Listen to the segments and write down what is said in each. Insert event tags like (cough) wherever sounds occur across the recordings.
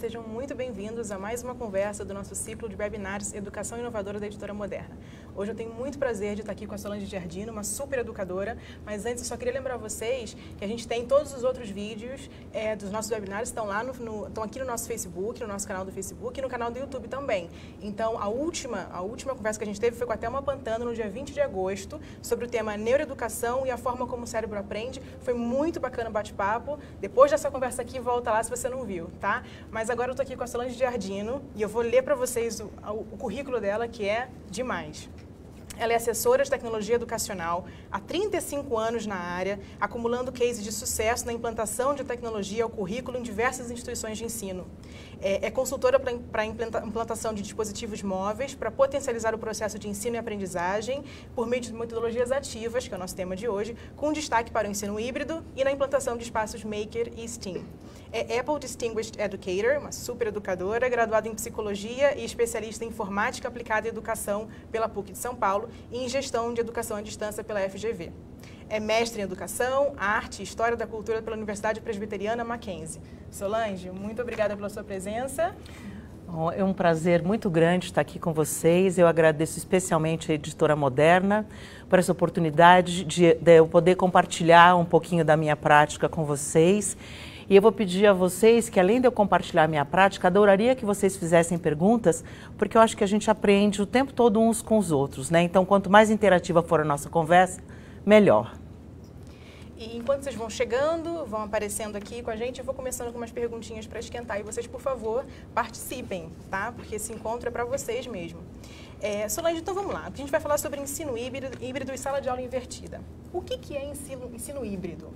sejam muito bem-vindos a mais uma conversa do nosso ciclo de webinars Educação Inovadora da Editora Moderna. Hoje eu tenho muito prazer de estar aqui com a Solange Giardino, uma super educadora. Mas antes, eu só queria lembrar vocês que a gente tem todos os outros vídeos é, dos nossos webinários, estão lá no, no, estão aqui no nosso Facebook, no nosso canal do Facebook e no canal do YouTube também. Então, a última, a última conversa que a gente teve foi com a Thelma Pantano, no dia 20 de agosto, sobre o tema neuroeducação e a forma como o cérebro aprende. Foi muito bacana o bate-papo. Depois dessa conversa aqui, volta lá se você não viu, tá? Mas agora eu tô aqui com a Solange Giardino e eu vou ler para vocês o, o, o currículo dela, que é demais. Ela é assessora de tecnologia educacional há 35 anos na área, acumulando cases de sucesso na implantação de tecnologia ao currículo em diversas instituições de ensino é, é consultora para implantação de dispositivos móveis para potencializar o processo de ensino e aprendizagem por meio de metodologias ativas, que é o nosso tema de hoje, com destaque para o ensino híbrido e na implantação de espaços Maker e STEAM. É Apple Distinguished Educator, uma super educadora, graduada em psicologia e especialista em informática aplicada à educação pela PUC de São Paulo e em gestão de educação à distância pela FGV. É mestre em Educação, Arte e História da Cultura pela Universidade Presbiteriana Mackenzie. Solange, muito obrigada pela sua presença. É um prazer muito grande estar aqui com vocês. Eu agradeço especialmente a Editora Moderna por essa oportunidade de, de eu poder compartilhar um pouquinho da minha prática com vocês. E eu vou pedir a vocês que, além de eu compartilhar minha prática, adoraria que vocês fizessem perguntas, porque eu acho que a gente aprende o tempo todo uns com os outros, né? Então, quanto mais interativa for a nossa conversa, melhor. E enquanto vocês vão chegando, vão aparecendo aqui com a gente, eu vou começando com umas perguntinhas para esquentar. E vocês, por favor, participem, tá? Porque esse encontro é para vocês mesmo. É, Solange, então vamos lá. A gente vai falar sobre ensino híbrido, híbrido e sala de aula invertida. O que, que é ensino, ensino híbrido?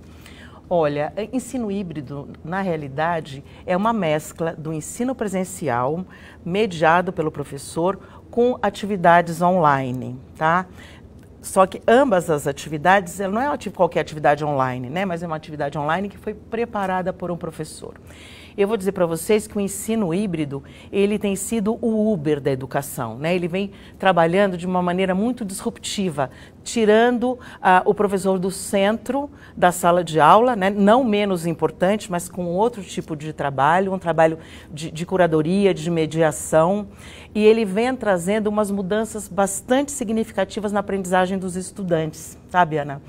Olha, é, ensino híbrido, na realidade, é uma mescla do ensino presencial, mediado pelo professor, com atividades online, tá? Só que ambas as atividades, ela não é qualquer atividade online, né? Mas é uma atividade online que foi preparada por um professor. Eu vou dizer para vocês que o ensino híbrido, ele tem sido o Uber da educação, né? Ele vem trabalhando de uma maneira muito disruptiva, tirando ah, o professor do centro da sala de aula, né? não menos importante, mas com outro tipo de trabalho, um trabalho de, de curadoria, de mediação, e ele vem trazendo umas mudanças bastante significativas na aprendizagem dos estudantes, sabe, Ana?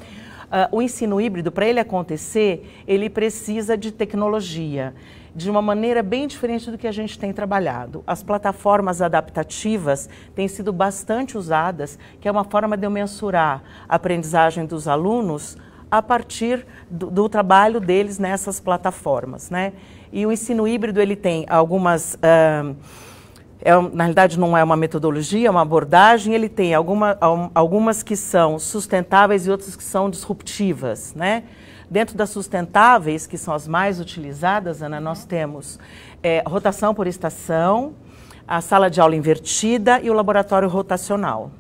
Uh, o ensino híbrido, para ele acontecer, ele precisa de tecnologia de uma maneira bem diferente do que a gente tem trabalhado. As plataformas adaptativas têm sido bastante usadas, que é uma forma de eu mensurar a aprendizagem dos alunos a partir do, do trabalho deles nessas plataformas, né? E o ensino híbrido ele tem algumas uh, é, na realidade não é uma metodologia, é uma abordagem, ele tem alguma, algumas que são sustentáveis e outras que são disruptivas, né? Dentro das sustentáveis, que são as mais utilizadas, Ana, nós uhum. temos é, rotação por estação, a sala de aula invertida e o laboratório rotacional.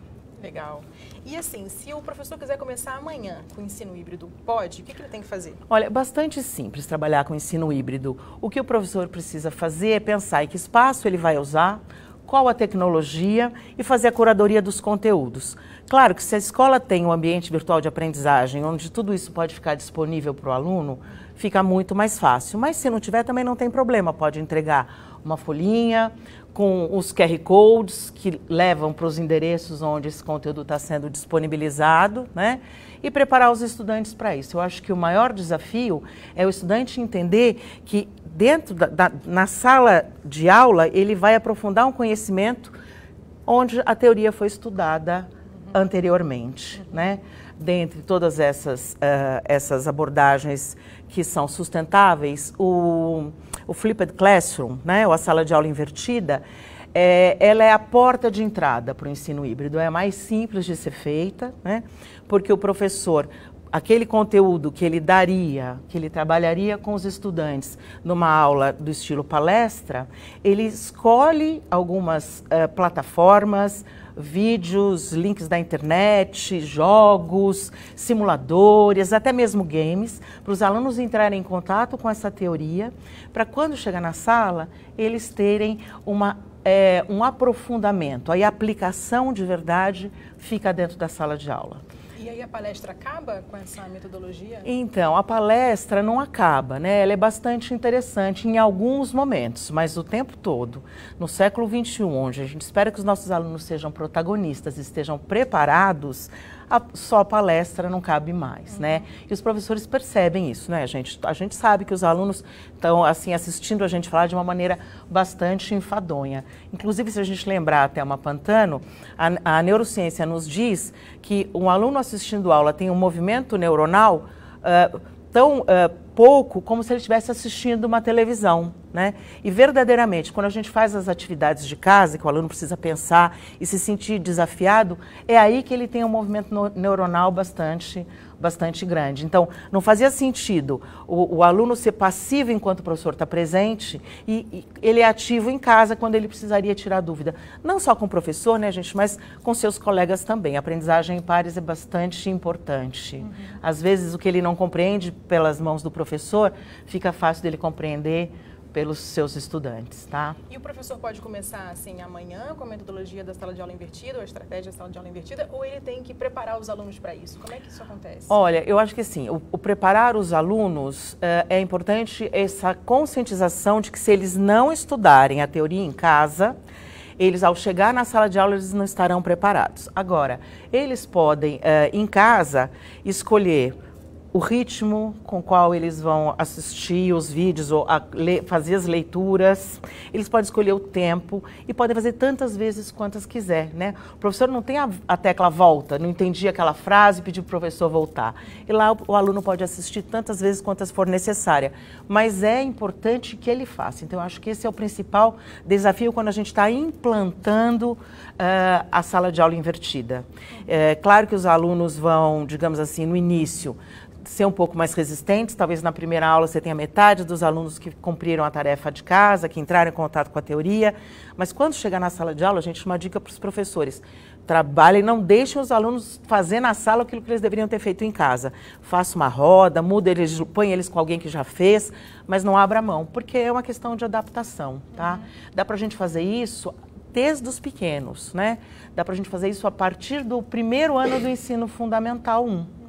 Legal. E assim, se o professor quiser começar amanhã com o ensino híbrido, pode? O que, que ele tem que fazer? Olha, bastante simples trabalhar com ensino híbrido. O que o professor precisa fazer é pensar em que espaço ele vai usar, qual a tecnologia e fazer a curadoria dos conteúdos. Claro que se a escola tem um ambiente virtual de aprendizagem, onde tudo isso pode ficar disponível para o aluno, fica muito mais fácil. Mas se não tiver, também não tem problema. Pode entregar uma folhinha com os QR codes que levam para os endereços onde esse conteúdo está sendo disponibilizado, né? E preparar os estudantes para isso. Eu acho que o maior desafio é o estudante entender que dentro da, da na sala de aula ele vai aprofundar um conhecimento onde a teoria foi estudada anteriormente, uhum. né? Dentre todas essas, uh, essas abordagens que são sustentáveis, o, o Flipped Classroom, né? ou a sala de aula invertida, é, ela é a porta de entrada para o ensino híbrido. É a mais simples de ser feita, né? porque o professor, aquele conteúdo que ele daria, que ele trabalharia com os estudantes numa aula do estilo palestra, ele escolhe algumas uh, plataformas, vídeos, links da internet, jogos, simuladores, até mesmo games, para os alunos entrarem em contato com essa teoria, para quando chegar na sala, eles terem uma é um aprofundamento, aí a aplicação de verdade fica dentro da sala de aula. E aí a palestra acaba com essa metodologia? Então, a palestra não acaba, né? Ela é bastante interessante em alguns momentos, mas o tempo todo. No século XXI, onde a gente espera que os nossos alunos sejam protagonistas, estejam preparados, a, só a palestra não cabe mais, né? uhum. né? E os professores percebem isso, né, gente? A gente sabe que os alunos estão, assim, assistindo a gente falar de uma maneira bastante enfadonha. Inclusive, se a gente lembrar até uma Pantano, a, a neurociência nos diz que um aluno assistindo aula tem um movimento neuronal uh, tão... Uh, pouco como se ele estivesse assistindo uma televisão, né? E verdadeiramente, quando a gente faz as atividades de casa, que o aluno precisa pensar e se sentir desafiado, é aí que ele tem um movimento neuronal bastante, bastante grande. Então, não fazia sentido o, o aluno ser passivo enquanto o professor está presente e, e, ele é ativo em casa quando ele precisaria tirar dúvida, não só com o professor, né, gente, mas com seus colegas também. A aprendizagem em pares é bastante importante. Uhum. Às vezes, o que ele não compreende pelas mãos do professor professor, fica fácil dele compreender pelos seus estudantes, tá? E o professor pode começar assim amanhã com a metodologia da sala de aula invertida, ou a estratégia da sala de aula invertida, ou ele tem que preparar os alunos para isso? Como é que isso acontece? Olha, eu acho que sim. O, o, preparar os alunos é, é importante essa conscientização de que se eles não estudarem a teoria em casa, eles ao chegar na sala de aula eles não estarão preparados. Agora, eles podem eh, em casa escolher o ritmo com qual eles vão assistir os vídeos ou le, fazer as leituras. Eles podem escolher o tempo e podem fazer tantas vezes quantas quiser, né? O professor não tem a, a tecla volta, não entendi aquela frase, pedi para o professor voltar. E lá o, o, aluno pode assistir tantas vezes quantas for necessária, mas é importante que ele faça. Então, eu acho que esse é o principal desafio quando a gente está implantando uh, a sala de aula invertida. É claro que os alunos vão, digamos assim, no início, ser um pouco mais resistentes. Talvez na primeira aula você tenha metade dos alunos que cumpriram a tarefa de casa, que entraram em contato com a teoria. Mas quando chegar na sala de aula, a gente uma dica para os professores. Trabalhem, não deixem os alunos fazer na sala aquilo que eles deveriam ter feito em casa. Faça uma roda, muda eles, põe eles com alguém que já fez, mas não abra mão, porque é uma questão de adaptação, tá? Uhum. Dá para a gente fazer isso desde os pequenos, né? Dá para a gente fazer isso a partir do primeiro ano do ensino fundamental 1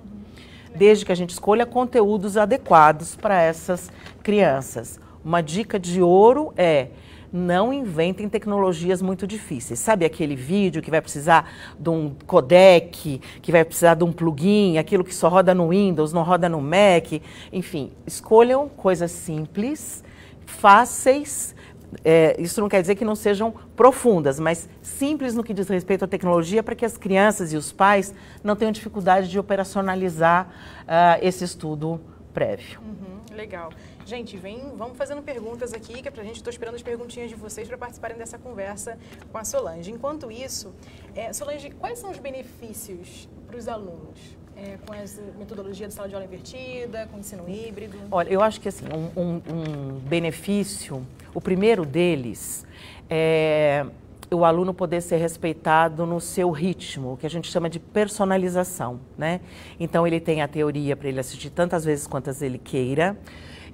desde que a gente escolha conteúdos adequados para essas crianças. Uma dica de ouro é não inventem tecnologias muito difíceis. Sabe aquele vídeo que vai precisar de um codec, que vai precisar de um plugin, aquilo que só roda no Windows, não roda no Mac? Enfim, escolham coisas simples, fáceis é, isso não quer dizer que não sejam profundas, mas simples no que diz respeito à tecnologia, para que as crianças e os pais não tenham dificuldade de operacionalizar uh, esse estudo prévio. Uhum, legal. Gente, vem, vamos fazendo perguntas aqui, que é pra gente, estou esperando as perguntinhas de vocês para participarem dessa conversa com a Solange. Enquanto isso, é, Solange, quais são os benefícios para os alunos? é, com as metodologias de sala de aula invertida, com ensino híbrido? Olha, eu acho que assim, um, um, um benefício, o primeiro deles é o aluno poder ser respeitado no seu ritmo, o que a gente chama de personalização, né? Então ele tem a teoria para ele assistir tantas vezes quantas ele queira.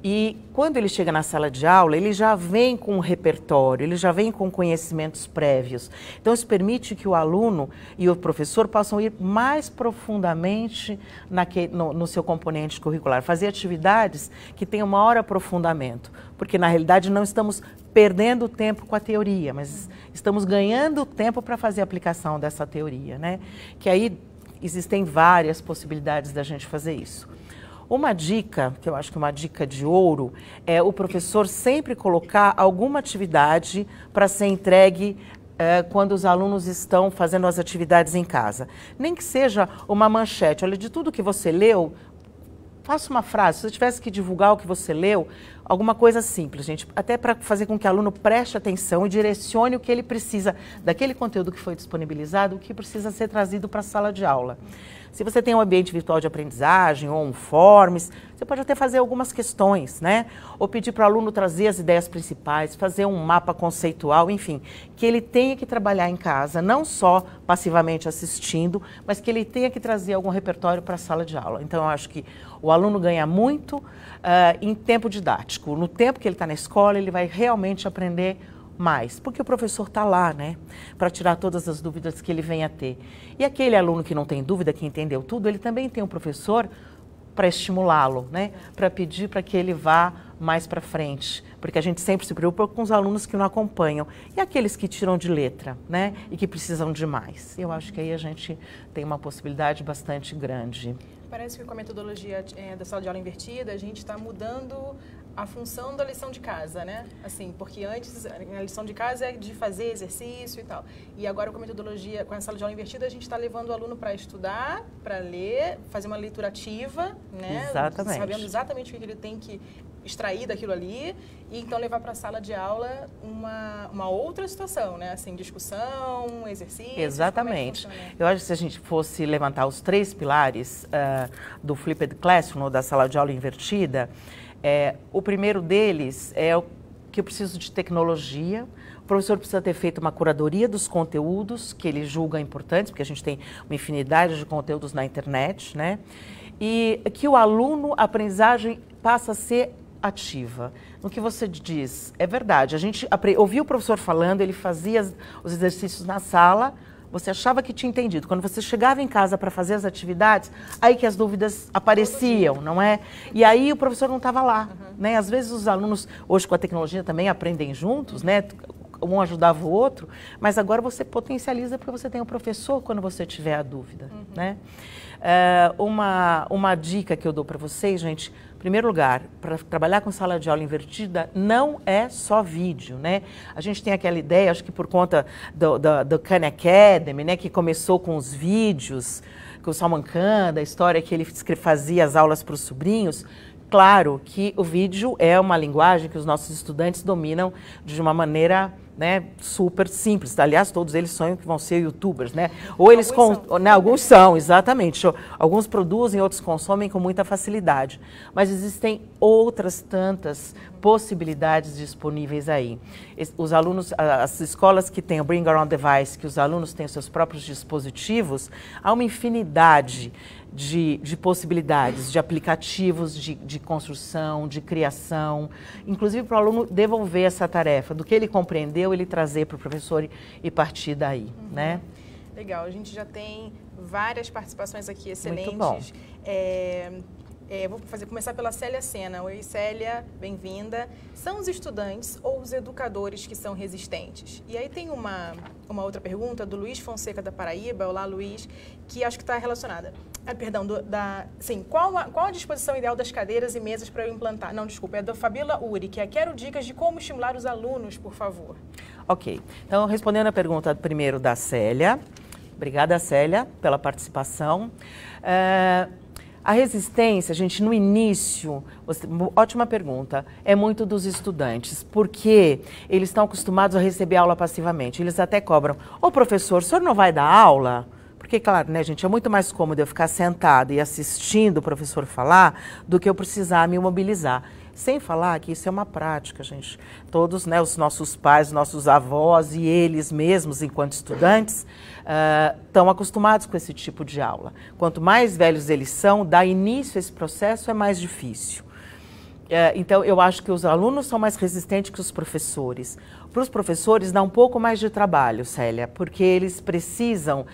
E quando ele chega na sala de aula, ele já vem com um repertório, ele já vem com conhecimentos prévios. Então, isso permite que o aluno e o professor possam ir mais profundamente no, no seu componente curricular, fazer atividades que tenham maior aprofundamento, porque na realidade não estamos perdendo tempo com a teoria, mas estamos ganhando tempo para fazer a aplicação dessa teoria, né? Que aí existem várias possibilidades da gente fazer isso. Uma dica, que eu acho que é uma dica de ouro, é o professor sempre colocar alguma atividade para ser entregue é, quando os alunos estão fazendo as atividades em casa. Nem que seja uma manchete. Olha, de tudo que você leu, faça uma frase. Se você tivesse que divulgar o que você leu, alguma coisa simples, gente, até para fazer com que o aluno preste atenção e direcione o que ele precisa daquele conteúdo que foi disponibilizado, o que precisa ser trazido para a sala de aula. Se você tem um ambiente virtual de aprendizagem ou um forms, você pode até fazer algumas questões, né? Ou pedir para o aluno trazer as ideias principais, fazer um mapa conceitual, enfim, que ele tenha que trabalhar em casa, não só passivamente assistindo, mas que ele tenha que trazer algum repertório para a sala de aula. Então, eu acho que o aluno ganha muito uh, em tempo didático. No tempo que ele está na escola, ele vai realmente aprender mais, porque o professor está lá, né, para tirar todas as dúvidas que ele venha a ter. E aquele aluno que não tem dúvida, que entendeu tudo, ele também tem um professor para estimulá-lo, né, para pedir para que ele vá mais para frente, porque a gente sempre se preocupa com os alunos que não acompanham e aqueles que tiram de letra, né, e que precisam de mais. Eu acho que aí a gente tem uma possibilidade bastante grande parece que com a metodologia é, da sala de aula invertida, a gente está mudando a função da lição de casa, né? Assim, porque antes a lição de casa é de fazer exercício e tal. E agora com a metodologia, com a sala de aula invertida, a gente está levando o aluno para estudar, para ler, fazer uma leitura ativa, né? Exatamente. Sabendo exatamente o que ele tem que extrair daquilo ali e então levar para a sala de aula uma, uma outra situação, né? Assim, discussão, exercício. É exatamente. É Eu acho que se a gente fosse levantar os três pilares uh, do Flipped Classroom ou da sala de aula invertida, é, o primeiro deles é o que eu preciso de tecnologia. O professor precisa ter feito uma curadoria dos conteúdos que ele julga importantes, porque a gente tem uma infinidade de conteúdos na internet, né? E que o aluno, a aprendizagem passa a ser ativa. No que você diz, é verdade. A gente ouviu o professor falando, ele fazia os exercícios na sala, você achava que tinha entendido. Quando você chegava em casa para fazer as atividades, aí que as dúvidas apareciam, não é? E aí o professor não estava lá, uhum. né? Às vezes os alunos, hoje com a tecnologia também aprendem juntos, né? Um ajudava o outro, mas agora você potencializa porque você tem o um professor quando você tiver a dúvida, uhum. né? É, uma, uma dica que eu dou para vocês, gente, primeiro lugar, para trabalhar com sala de aula invertida não é só vídeo, né? A gente tem aquela ideia, acho que por conta do, do, do Khan Academy, né, que começou com os vídeos, com o Salman Khan, da história que ele fazia as aulas para os sobrinhos, Claro que o vídeo é uma linguagem que os nossos estudantes dominam de uma maneira né, super simples. Aliás, todos eles sonham que vão ser youtubers, né? Ou eles alguns, são. Né, alguns são, exatamente. Alguns produzem, outros consomem com muita facilidade. Mas existem outras tantas possibilidades disponíveis aí. Os alunos, as escolas que têm o Bring Around Device, que os alunos têm seus próprios dispositivos, há uma infinidade de, de possibilidades, de aplicativos de, de construção, de criação, inclusive para o aluno devolver essa tarefa, do que ele compreendeu, ele trazer para o professor e, e partir daí, uhum. né? Legal, a gente já tem várias participações aqui excelentes. Muito bom. É é, vou fazer, começar pela Célia Sena. Oi, Célia, bem-vinda. São os estudantes ou os educadores que são resistentes? E aí tem uma, uma outra pergunta do Luiz Fonseca da Paraíba, olá Luiz, que acho que está relacionada. Ah, perdão, do, da. Sim, qual a, qual a disposição ideal das cadeiras e mesas para eu implantar? Não, desculpa, é da Fabila Uri, que é quero dicas de como estimular os alunos, por favor. Ok. Então, respondendo a pergunta primeiro da Célia. Obrigada, Célia, pela participação. É... A resistência, gente, no início, você, ótima pergunta, é muito dos estudantes, porque eles estão acostumados a receber aula passivamente. Eles até cobram: Ô professor, o senhor não vai dar aula? Porque, claro, né, gente, é muito mais cômodo eu ficar sentado e assistindo o professor falar do que eu precisar me mobilizar. Sem falar que isso é uma prática, gente. Todos, né, os nossos pais, nossos avós e eles mesmos, enquanto estudantes, estão uh, acostumados com esse tipo de aula. Quanto mais velhos eles são, dar início a esse processo é mais difícil eh, então, eu acho que os alunos são mais resistentes que os professores. Para os professores, dá um pouco mais de trabalho, Célia, porque eles precisam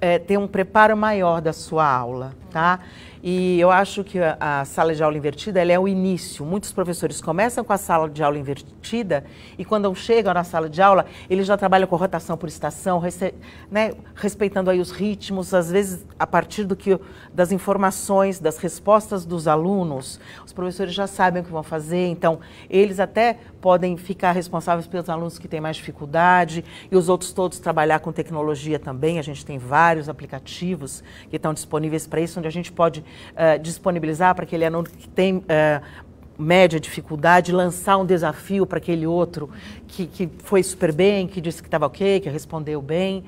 é, ter um preparo maior da sua aula, tá? E eu acho que a, a sala de aula invertida é o início. Muitos professores começam com a sala de aula invertida e quando chegam na sala de aula, eles já trabalham com rotação por estação, rece, né, respeitando aí os ritmos, às vezes a partir do que das informações, das respostas dos alunos, os professores já sabem o que vão fazer, então eles até podem ficar responsáveis pelos alunos que têm mais dificuldade e os outros todos trabalhar com tecnologia também. A gente tem vários aplicativos que estão disponíveis para isso, onde a gente pode uh, disponibilizar para aquele aluno que tem uh, média dificuldade, lançar um desafio para aquele outro que, que foi super bem, que disse que estava ok, que respondeu bem.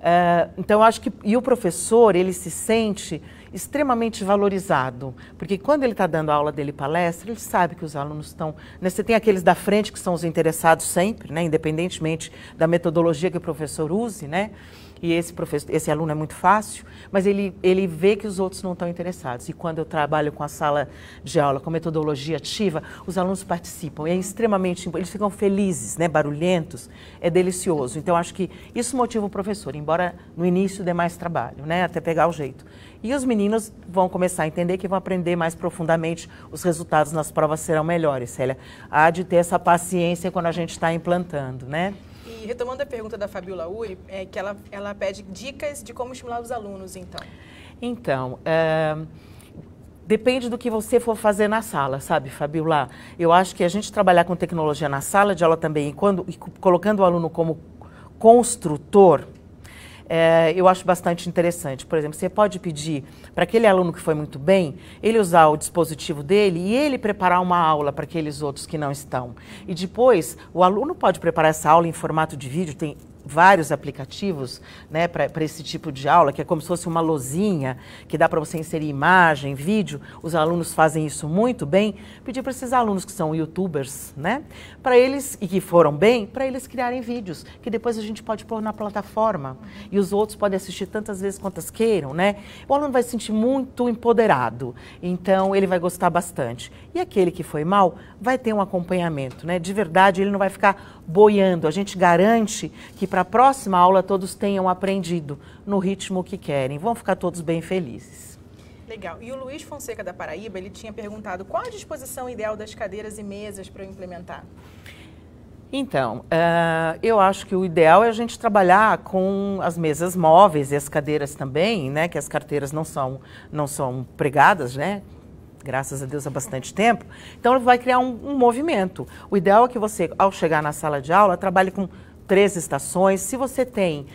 Uh, então, acho que. E o professor, ele se sente extremamente valorizado, porque quando ele está dando a aula dele palestra, ele sabe que os alunos estão. Né, você tem aqueles da frente que são os interessados sempre, né, independentemente da metodologia que o professor use, né? e esse professor, esse aluno é muito fácil, mas ele, ele vê que os outros não estão interessados. E quando eu trabalho com a sala de aula, com metodologia ativa, os alunos participam. é extremamente, eles ficam felizes, né, barulhentos, é delicioso. Então acho que isso motiva o professor, embora no início dê mais trabalho, né, até pegar o jeito. E os meninos vão começar a entender que vão aprender mais profundamente, os resultados nas provas serão melhores, Célia. Há de ter essa paciência quando a gente está implantando, né? E retomando a pergunta da Fabiola Uri, é que ela, ela pede dicas de como estimular os alunos, então. Então, é, depende do que você for fazer na sala, sabe, Fabiola? Eu acho que a gente trabalhar com tecnologia na sala de aula também, e, quando, e colocando o aluno como construtor, é, eu acho bastante interessante. Por exemplo, você pode pedir para aquele aluno que foi muito bem, ele usar o dispositivo dele e ele preparar uma aula para aqueles outros que não estão. E depois, o aluno pode preparar essa aula em formato de vídeo, tem vários aplicativos né, para esse tipo de aula, que é como se fosse uma lozinha, que dá para você inserir imagem, vídeo. Os alunos fazem isso muito bem. Pedir para esses alunos que são youtubers, né, para eles, e que foram bem, para eles criarem vídeos, que depois a gente pode pôr na plataforma. E os outros podem assistir tantas vezes quantas queiram, né? O aluno vai se sentir muito empoderado, então ele vai gostar bastante. E aquele que foi mal vai ter um acompanhamento, né? De verdade, ele não vai ficar boiando. A gente garante que para para a próxima aula todos tenham aprendido no ritmo que querem. Vão ficar todos bem felizes. Legal. E o Luiz Fonseca da Paraíba, ele tinha perguntado qual a disposição ideal das cadeiras e mesas para implementar? Então, uh, eu acho que o ideal é a gente trabalhar com as mesas móveis e as cadeiras também, né? Que as carteiras não são, não são pregadas, né? graças a Deus há bastante tempo, então vai criar um, um, movimento. O ideal é que você, ao chegar na sala de aula, trabalhe com três estações. Se você tem uh,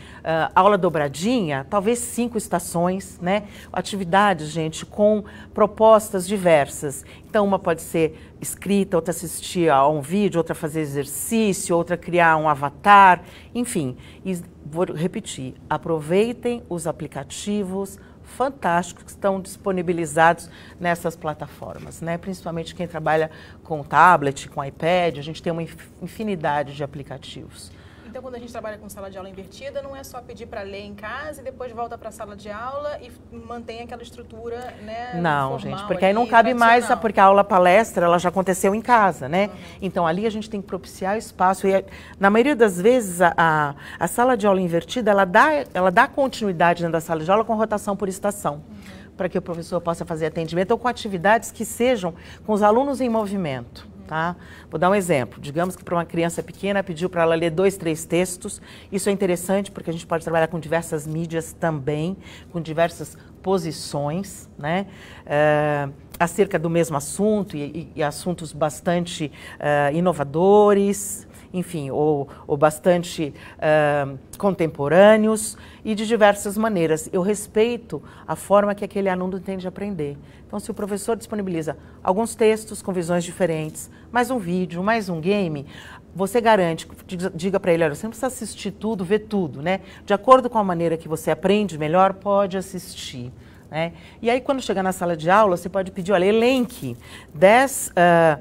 aula dobradinha, talvez cinco estações, né? Atividades, gente, com propostas diversas. Então, uma pode ser escrita, outra assistir a um vídeo, outra fazer exercício, outra criar um avatar, enfim. E vou repetir: aproveitem os aplicativos fantásticos que estão disponibilizados nessas plataformas, né? principalmente quem trabalha com tablet, com iPad, a gente tem uma infinidade de aplicativos. Então, quando a gente trabalha com sala de aula invertida, não é só pedir para ler em casa e depois volta para a sala de aula e mantém aquela estrutura, né? Não, gente, porque aí não cabe mais, porque a aula palestra ela já aconteceu em casa, né? Uhum. Então, ali a gente tem que propiciar espaço e na maioria das vezes a, a, a sala de aula invertida ela dá ela dá continuidade dentro da sala de aula com rotação por estação. Uhum para que o professor possa fazer atendimento ou com atividades que sejam com os alunos em movimento tá? Vou dar um exemplo. Digamos que para uma criança pequena pediu para ela ler dois, três textos. Isso é interessante porque a gente pode trabalhar com diversas mídias também, com diversas posições, né? É, acerca do mesmo assunto e, e assuntos bastante eh, inovadores, enfim, ou, ou bastante uh, contemporâneos e de diversas maneiras. Eu respeito a forma que aquele aluno tem de aprender. Então, se o professor disponibiliza alguns textos com visões diferentes, mais um vídeo, mais um game, você garante, diga para ele, olha, você não precisa assistir tudo, ver tudo, né? De acordo com a maneira que você aprende melhor, pode assistir. Né? E aí, quando chegar na sala de aula, você pode pedir, olha, elenque 10 ah,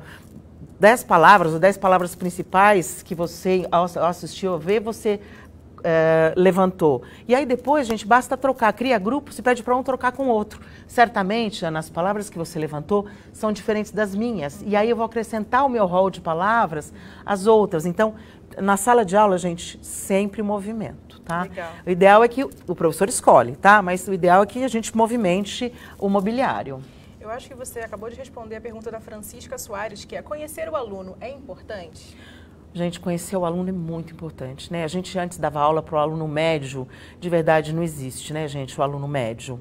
dez palavras, ou dez palavras principais que você, ao assistir ou ver, você é, levantou. E aí depois, gente, basta trocar. Cria grupo, se pede para um trocar com outro. Certamente, Ana, as palavras que você levantou são diferentes das minhas. E aí eu vou acrescentar o meu rol de palavras às outras. Então, na sala de aula, gente, sempre movimento, tá? Legal. O ideal é que o professor escolhe, tá? Mas o ideal é que a gente movimente o mobiliário. Eu acho que você acabou de responder a pergunta da Francisca Soares, que é conhecer o aluno é importante? Gente, conhecer o aluno é muito importante, né? A gente antes dava aula para o aluno médio, de verdade não existe, né, gente, o aluno médio.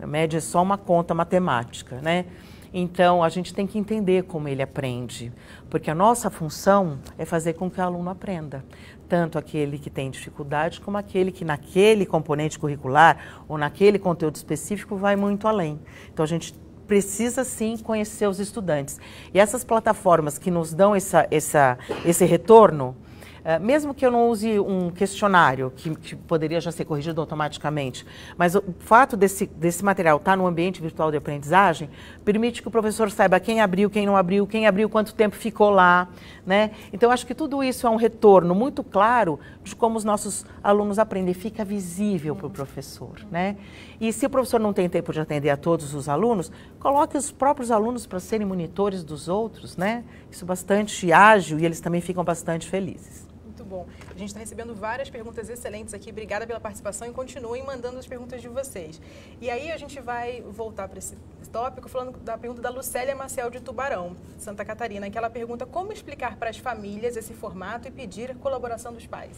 O médio é só uma conta matemática, né? Então, a gente tem que entender como ele aprende, porque a nossa função é fazer com que o aluno aprenda, tanto aquele que tem dificuldade, como aquele que, naquele componente curricular ou naquele conteúdo específico, vai muito além. Então, a gente precisa sim conhecer os estudantes. E essas plataformas que nos dão essa, essa, esse retorno, eh, mesmo que eu não use um questionário, que, que, poderia já ser corrigido automaticamente, mas o fato desse, desse material estar tá no ambiente virtual de aprendizagem permite que o professor saiba quem abriu, quem não abriu, quem abriu, quanto tempo ficou lá. Né? Então, acho que tudo isso é um retorno muito claro de como os nossos alunos aprendem, fica visível para o professor. Né? E se o professor não tem tempo de atender a todos os alunos, coloque os próprios alunos para serem monitores dos outros, né? Isso é bastante ágil e eles também ficam bastante felizes. Muito bom. A gente está recebendo várias perguntas excelentes aqui. Obrigada pela participação e continuem mandando as perguntas de vocês. E aí a gente vai voltar para esse tópico falando da pergunta da Lucélia Maciel de Tubarão, Santa Catarina, que ela pergunta como explicar para as famílias esse formato e pedir colaboração dos pais.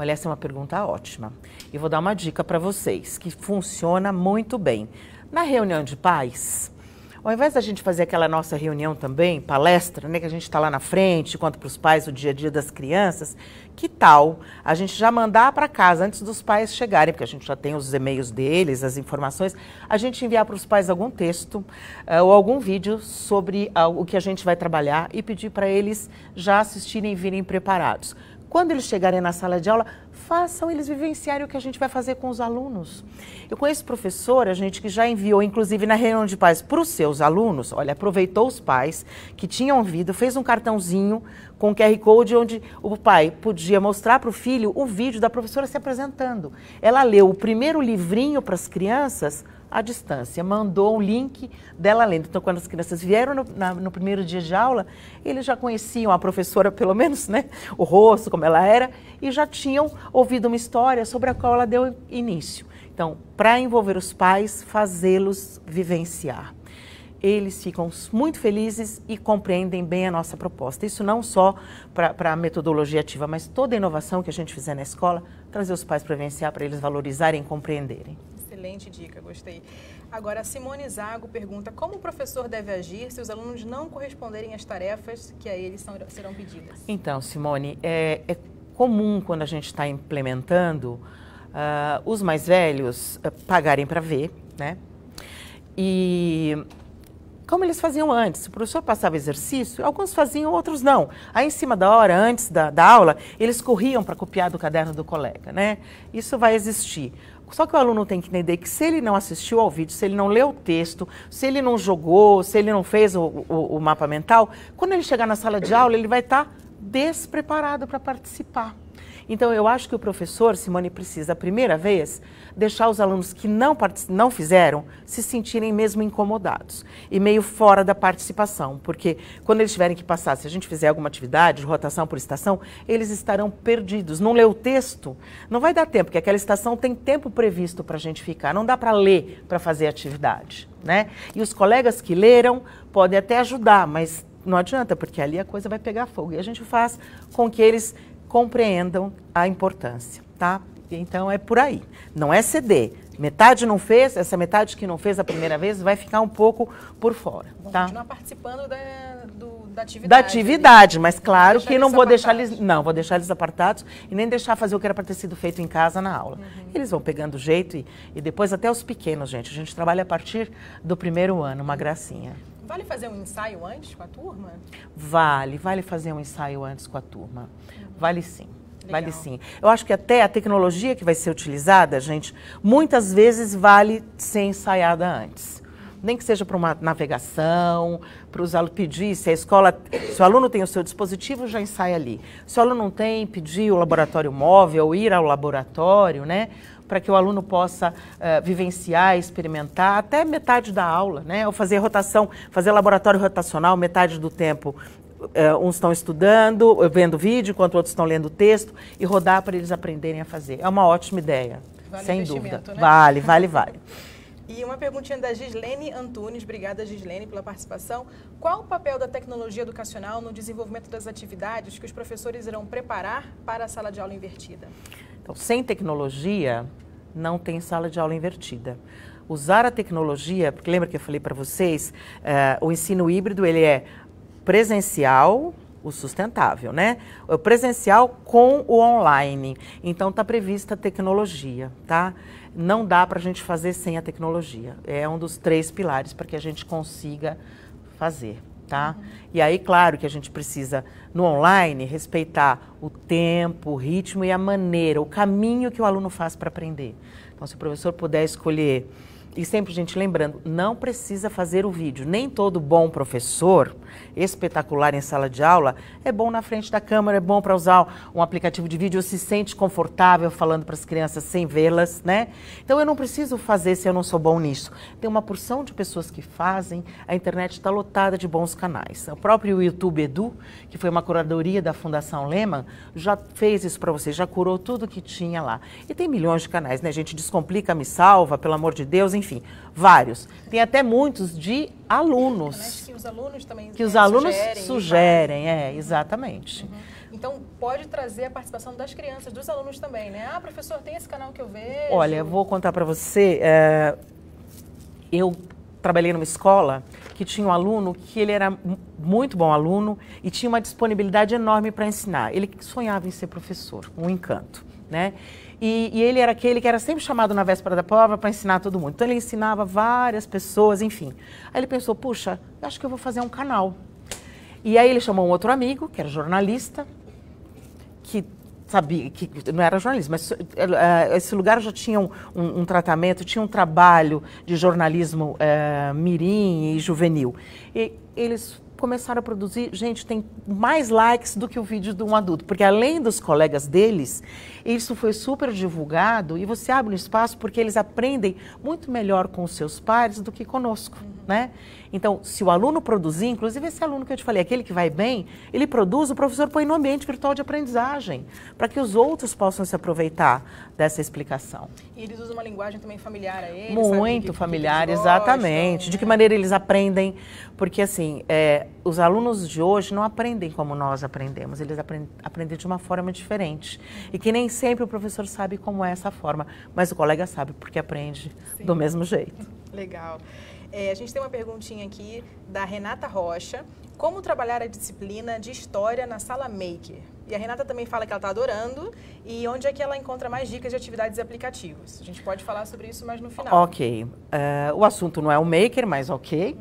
Olha, essa é uma pergunta ótima. E vou dar uma dica para vocês que funciona muito bem. Na reunião de pais. ao invés da gente fazer aquela nossa reunião também, palestra, né, que a gente está lá na frente, conta para os pais o dia a dia das crianças, que tal a gente já mandar para casa antes dos pais chegarem, porque a gente já tem os e-mails deles, as informações, a gente enviar para os pais algum texto uh, ou algum vídeo sobre uh, o que a gente vai trabalhar e pedir para eles já assistirem e virem preparados. Quando eles chegarem na sala de aula, façam eles vivenciarem o que a gente vai fazer com os alunos. Eu conheço professora, gente que já enviou, inclusive na reunião de pais, para os seus alunos, olha, aproveitou os pais que tinham ouvido, fez um cartãozinho com QR Code onde o pai podia mostrar para o filho o vídeo da professora se apresentando. Ela leu o primeiro livrinho para as crianças à distância. Mandou um link dela lendo. Então, quando as crianças vieram no, na, no, primeiro dia de aula, eles já conheciam a professora, (laughs) pelo menos, né? O rosto, como ela era, e já tinham ouvido uma história sobre a qual ela deu início. Então, para envolver os pais, fazê-los vivenciar. Eles ficam muito felizes e compreendem bem a nossa proposta. Isso não só para a metodologia ativa, mas toda inovação que a gente fizer na escola, trazer os pais para vivenciar, para eles valorizarem e compreenderem. Excelente dica, gostei. Agora, Simone Zago pergunta como o professor deve agir se os alunos não corresponderem às tarefas que a eles são, serão pedidas? Então, Simone, é, é comum quando a gente está implementando uh, os mais velhos uh, pagarem para ver, né? E como eles faziam antes. O professor passava exercício, alguns faziam, outros não. Aí, em cima da hora, antes da, da aula, eles corriam para copiar do caderno do colega, né? Isso vai existir. Só que o aluno tem que entender que se ele não assistiu ao vídeo, se ele não leu o texto, se ele não jogou, se ele não fez o, o, o mapa mental, quando ele chegar na sala de aula, ele vai estar tá despreparado para participar. Então, eu acho que o professor, Simone, precisa, a primeira vez, deixar os alunos que não, não fizeram se sentirem mesmo incomodados e meio fora da participação, porque quando eles tiverem que passar, se a gente fizer alguma atividade de rotação por estação, eles estarão perdidos. Não ler o texto, não vai dar tempo, porque aquela estação tem tempo previsto para a gente ficar, não dá para ler para fazer atividade. Né? E os colegas que leram podem até ajudar, mas não adianta, porque ali a coisa vai pegar fogo. E a gente faz com que eles compreendam a importância, tá? Então é por aí. Não é ceder. Metade não fez, essa metade que não fez a primeira vez vai ficar um pouco por fora. Vão tá? continuar participando da, do, da atividade. Da atividade, mas claro que não vou deixar eles. Não, vou deixar eles apartados e nem deixar fazer o que era para ter sido feito em casa na aula. Uhum. Eles vão pegando jeito e, e depois até os pequenos, gente. A gente trabalha a partir do primeiro ano, uma gracinha. Vale fazer um ensaio antes com a turma? Vale, vale fazer um ensaio antes com a turma. Vale sim. Legal. Vale sim. Eu acho que até a tecnologia que vai ser utilizada, gente, muitas vezes vale ser ensaiada antes. Nem que seja para uma navegação, para os alunos pedir, se a escola, se o aluno tem o seu dispositivo, já ensaia ali. Se o aluno não tem, pedir o laboratório móvel, ir ao laboratório, né? para que o aluno possa uh, vivenciar, experimentar até metade da aula, né? Ou fazer rotação, fazer laboratório rotacional metade do tempo uh, uns estão estudando, vendo vídeo, enquanto outros estão lendo texto, e rodar para eles aprenderem a fazer. É uma ótima ideia, vale sem dúvida. Né? Vale, vale, vale. (laughs) E uma perguntinha da Gislene Antunes. Obrigada, Gislene, pela participação. Qual o papel da tecnologia educacional no desenvolvimento das atividades que os professores irão preparar para a sala de aula invertida? Então, sem tecnologia, não tem sala de aula invertida. Usar a tecnologia, porque lembra que eu falei para vocês, uh, o ensino híbrido ele é presencial, o sustentável, né? O presencial com o online. Então está prevista a tecnologia, tá? Não dá para a gente fazer sem a tecnologia. É um dos três pilares para que a gente consiga fazer. Tá? Uhum. E aí, claro que a gente precisa, no online, respeitar o tempo, o ritmo e a maneira, o caminho que o aluno faz para aprender. Então, se o professor puder escolher, e sempre, gente, lembrando, não precisa fazer o vídeo. Nem todo bom professor espetacular em sala de aula, é bom na frente da câmera, é bom para usar um aplicativo de vídeo, se sente confortável falando para as crianças sem vê-las, né? Então eu não preciso fazer se eu não sou bom nisso. Tem uma porção de pessoas que fazem, a internet está lotada de bons canais. O próprio YouTube Edu, que foi uma curadoria da Fundação Lehman, já fez isso para você, já curou tudo que tinha lá. E tem milhões de canais, né? A gente descomplica, me salva, pelo amor de Deus, enfim vários. Tem até muitos de alunos. Que os alunos também que os alunos sugerem, sugerem é, exatamente. Uhum. Então, pode trazer a participação das crianças, dos alunos também, né? Ah, professor, tem esse canal que eu vejo. Olha, eu vou contar para você. É, eu trabalhei numa escola que tinha um aluno que ele era muito bom aluno e tinha uma disponibilidade enorme para ensinar. Ele sonhava em ser professor, um encanto né? E, e, ele era aquele que era sempre chamado na véspera da prova para ensinar todo mundo. Então ele ensinava várias pessoas, enfim. Aí ele pensou, puxa, acho que eu vou fazer um canal. E aí ele chamou um outro amigo, que era jornalista, que sabia, que não era jornalista, mas uh, esse lugar já tinha um, um, um, tratamento, tinha um trabalho de jornalismo uh, mirim e juvenil. E eles começaram a produzir, gente, tem mais likes do que o vídeo de um adulto, porque além dos colegas deles, isso foi super divulgado e você abre um espaço porque eles aprendem muito melhor com os seus pares do que conosco. Uhum né? Então, se o aluno produzir, inclusive esse aluno que eu te falei, aquele que vai bem, ele produz, o professor põe no ambiente virtual de aprendizagem, para que os outros possam se aproveitar dessa explicação. E eles usam uma linguagem também familiar a eles? Muito que, familiar, que eles exatamente. de que né? maneira eles aprendem? Porque, assim, é, os alunos de hoje não aprendem como nós aprendemos, eles aprendem, aprendem de uma forma diferente. E que nem sempre o professor sabe como é essa forma, mas o colega sabe porque aprende Sim. do mesmo jeito. (laughs) Legal. É, a gente tem uma perguntinha aqui da Renata Rocha. Como trabalhar a disciplina de História na Sala Maker? E a Renata também fala que ela está adorando e onde é que ela encontra mais dicas de atividades e aplicativos. A gente pode falar sobre isso mais no final. Ok. Uh, o assunto não é o maker, mas ok.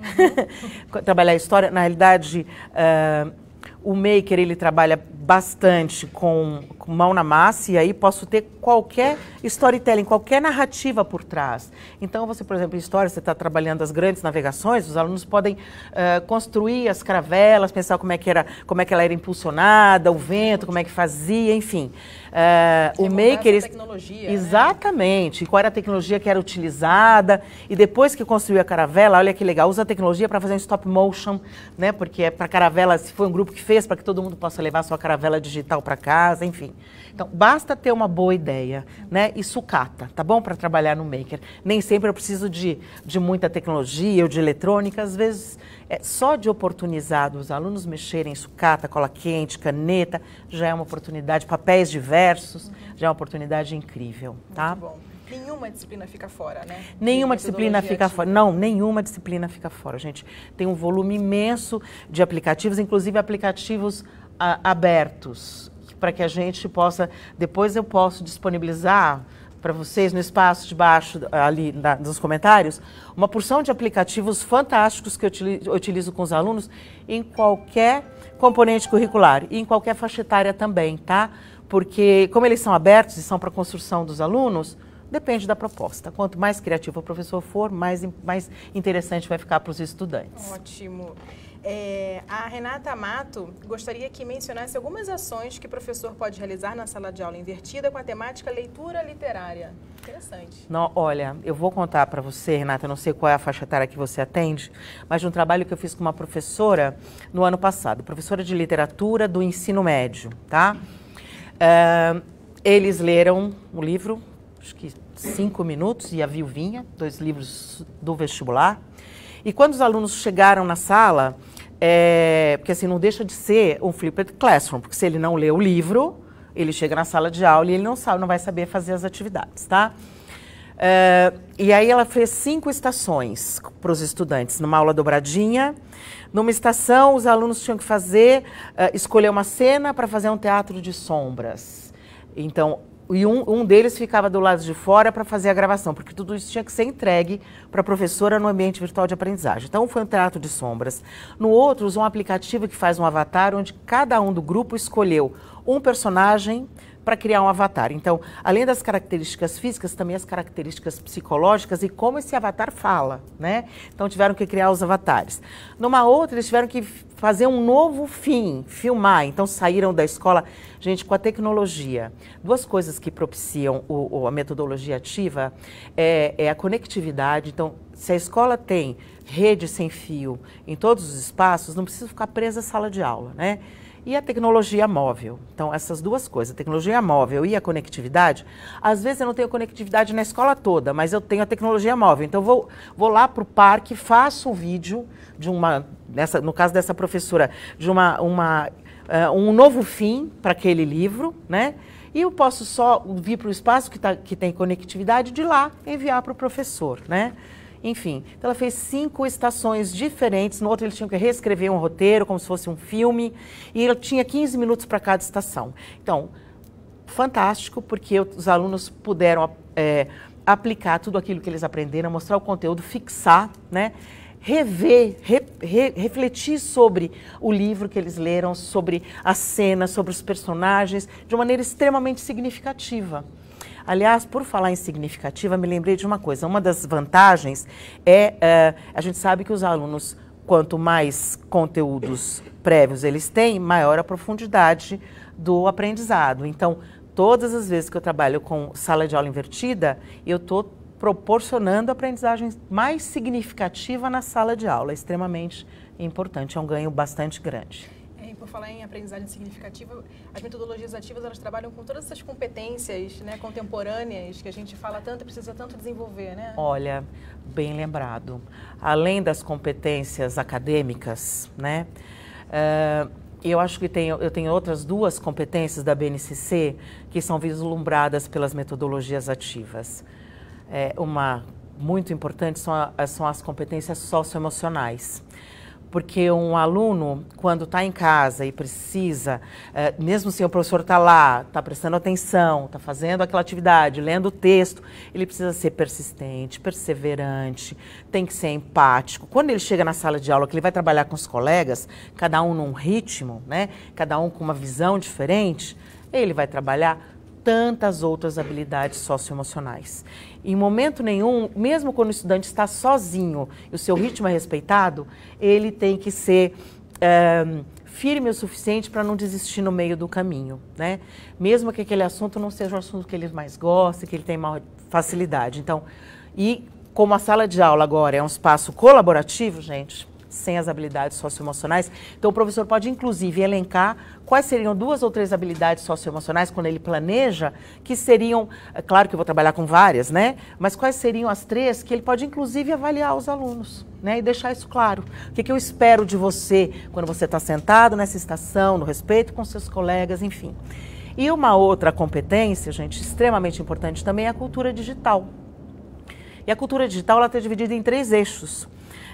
Uhum. (laughs) Trabalhar a história, na realidade, uh, o maker ele trabalha bastante com, com, mão na massa e aí posso ter qualquer storytelling, qualquer narrativa por trás. Então, você, por exemplo, em história, você está trabalhando as grandes navegações, os alunos podem uh, construir as caravelas pensar como é, que era, como é que ela era impulsionada, o vento, como é que fazia, enfim. É, o maker. Essa tecnologia, né? exatamente. Né? Qual era a tecnologia que era utilizada. E depois que construiu a caravela, olha que legal, usa a tecnologia para fazer um stop motion, né? Porque é para caravela, se foi um grupo que fez, para que todo mundo possa levar sua caravela digital para casa, enfim. Então, basta ter uma boa ideia, né? E sucata, tá bom? Para trabalhar no maker. Nem sempre eu preciso de, de muita tecnologia ou de eletrônica, às vezes é, só de oportunizar os alunos mexerem em sucata, cola quente, caneta, já é uma oportunidade, papéis diversos, uhum. já é uma oportunidade incrível, tá? Muito bom. Nenhuma disciplina fica fora, né? Nenhuma disciplina fica ativa. fora. Não, nenhuma disciplina fica fora. A gente tem um volume imenso de aplicativos, inclusive aplicativos a, ah, abertos, para que a gente possa, depois eu posso disponibilizar para vocês no espaço de baixo ali na, nos comentários uma porção de aplicativos fantásticos que eu utilizo, eu utilizo com os alunos em qualquer componente curricular e em qualquer faixa etária também, tá? Porque como eles são abertos e são para construção dos alunos, depende da proposta. Quanto mais criativo o professor for, mais mais interessante vai ficar para os estudantes. Ótimo. É, a Renata Mato gostaria que mencionasse algumas ações que o professor pode realizar na sala de aula invertida com a temática leitura literária. Interessante. Não, olha, eu vou contar para você, Renata, não sei qual é a faixa etária que você atende, mas de um trabalho que eu fiz com uma professora no ano passado, professora de literatura do ensino médio, tá? É, eles leram o livro, acho que cinco minutos, e a Viuvinha, dois livros do vestibular. E quando os alunos chegaram na sala, é, porque assim, não deixa de ser um flipped classroom, porque se ele não lê o livro, ele chega na sala de aula e ele não sabe, não vai saber fazer as atividades, tá? É, e aí ela fez cinco estações para os estudantes, numa aula dobradinha. Numa estação, os alunos tinham que fazer, uh, escolher uma cena para fazer um teatro de sombras. Então, e um, um deles ficava do lado de fora para fazer a gravação, porque tudo isso tinha que ser entregue para a professora no ambiente virtual de aprendizagem. Então foi um teatro de sombras. No outro, usou um aplicativo que faz um avatar onde cada um do grupo escolheu um personagem para criar um avatar. Então, além das características físicas, também as características psicológicas e como esse avatar fala, né? Então tiveram que criar os avatares. Numa outra, eles tiveram que fazer um novo fim, filmar. Então saíram da escola, gente, com a tecnologia. Duas coisas que propiciam o, o, a metodologia ativa é, é a conectividade. Então, se a escola tem rede sem fio em todos os espaços, não precisa ficar presa à sala de aula, né? E a tecnologia móvel. Então, essas duas coisas, a tecnologia móvel e a conectividade. Às vezes eu não tenho conectividade na escola toda, mas eu tenho a tecnologia móvel. Então, vou, vou lá para o parque, faço um vídeo de uma, nessa, no caso dessa professora, de uma, uma uh, um novo fim para aquele livro, né? E eu posso só vir para o espaço que, tá, que tem conectividade de lá enviar para o professor, né? Enfim, então ela fez cinco estações diferentes. No outro, ele tinha que reescrever um roteiro, como se fosse um filme. E ele tinha 15 minutos para cada estação. Então, fantástico, porque os alunos puderam é, aplicar tudo aquilo que eles aprenderam, mostrar o conteúdo, fixar, né? rever, re, re, refletir sobre o livro que eles leram, sobre a cena, sobre os personagens, de maneira extremamente significativa. Aliás, por falar em significativa, me lembrei de uma coisa. Uma das vantagens é uh, a gente sabe que os alunos, quanto mais conteúdos prévios eles têm, maior a profundidade do aprendizado. Então, todas as vezes que eu trabalho com sala de aula invertida, eu estou proporcionando aprendizagem mais significativa na sala de aula. extremamente importante, é um ganho bastante grande falar em aprendizagem significativa, as metodologias ativas elas trabalham com todas essas competências né, contemporâneas que a gente fala tanto e precisa tanto desenvolver, né? Olha, bem lembrado. Além das competências acadêmicas, né? Uh, eu acho que tenho, eu tenho outras duas competências da BNCC que são vislumbradas pelas metodologias ativas. É, uma muito importante são, a, são as competências socioemocionais porque um aluno, quando está em casa e precisa, é, mesmo se o professor está lá, está prestando atenção, está fazendo aquela atividade, lendo o texto, ele precisa ser persistente, perseverante, tem que ser empático. Quando ele chega na sala de aula, que ele vai trabalhar com os colegas, cada um num ritmo, né? cada um com uma visão diferente, ele vai trabalhar tantas outras habilidades socioemocionais. Em momento nenhum, mesmo quando o estudante está sozinho e o seu ritmo é respeitado, ele tem que ser é, firme o suficiente para não desistir no meio do caminho, né? Mesmo que aquele assunto não seja o assunto que ele mais gosta, que ele tem maior facilidade. Então, e como a sala de aula agora é um espaço colaborativo, gente, sem as habilidades socioemocionais. Então, o professor pode, inclusive, elencar quais seriam duas ou três habilidades socioemocionais quando ele planeja, que seriam, é claro que eu vou trabalhar com várias, né? Mas quais seriam as três que ele pode, inclusive, avaliar os alunos, né? E deixar isso claro. O que, que eu espero de você quando você está sentado nessa estação, no respeito com seus colegas, enfim. E uma outra competência, gente, extremamente importante também é a cultura digital. E a cultura digital ela está dividida em três eixos.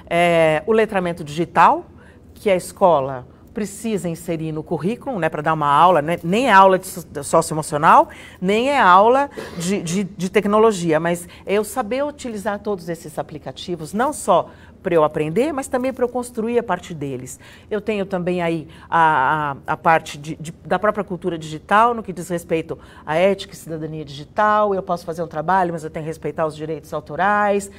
É, o letramento digital, que a escola precisa inserir no currículo, né, para dar uma aula, né, nem é aula de socioemocional, nem é aula de, de, de tecnologia, mas é eu saber utilizar todos esses aplicativos, não só para eu aprender, mas também para eu construir a parte deles. Eu tenho também aí a, a, a parte de, de, da própria cultura digital, no que diz respeito à ética e cidadania digital. Eu posso fazer um trabalho, mas eu tenho que respeitar os direitos autorais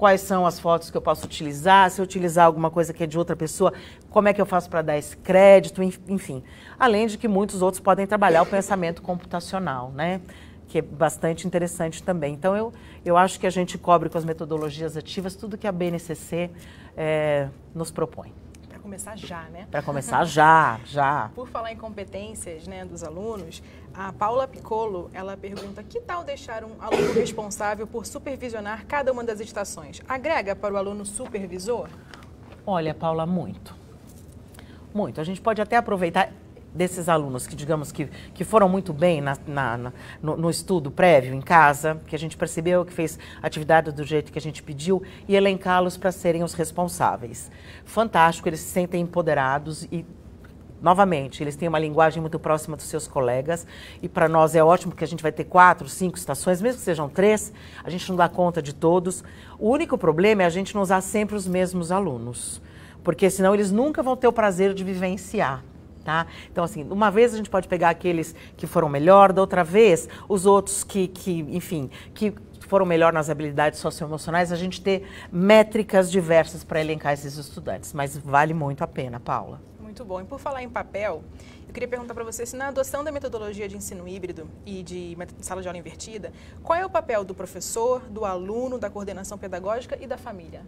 quais são as fotos que eu posso utilizar, se eu utilizar alguma coisa que é de outra pessoa, como é que eu faço para dar esse crédito, enfim. Além de que muitos outros podem trabalhar o pensamento computacional, né? que é bastante interessante também. Então, eu, eu acho que a gente cobre com as metodologias ativas tudo que a BNCC é, eh, nos propõe. Para começar já, né? Para começar já, já. Por falar em competências né, dos alunos, a Paula Piccolo, ela pergunta: que tal deixar um aluno responsável por supervisionar cada uma das estações? Agrega para o aluno supervisor? Olha, Paula, muito. Muito. A gente pode até aproveitar desses alunos que, digamos, que, que foram muito bem na, na, na no, no, estudo prévio em casa, que a gente percebeu que fez atividade do jeito que a gente pediu, e elencá-los para serem os responsáveis. Fantástico, eles se sentem empoderados e novamente, eles têm uma linguagem muito próxima dos seus colegas e para nós é ótimo porque a gente vai ter quatro, cinco estações, mesmo que sejam três, a gente não dá conta de todos. O único problema é a gente não usar sempre os mesmos alunos, porque senão eles nunca vão ter o prazer de vivenciar. Tá? Então, assim, uma vez a gente pode pegar aqueles que foram melhor, da outra vez, os outros que, que enfim, que foram melhor nas habilidades socioemocionais, a gente ter métricas diversas para elencar esses estudantes. Mas vale muito a pena, Paula. Muito bom. E por falar em papel, eu queria perguntar para você se na adoção da metodologia de ensino híbrido e de sala de aula invertida, qual é o papel do professor, do aluno, da coordenação pedagógica e da família?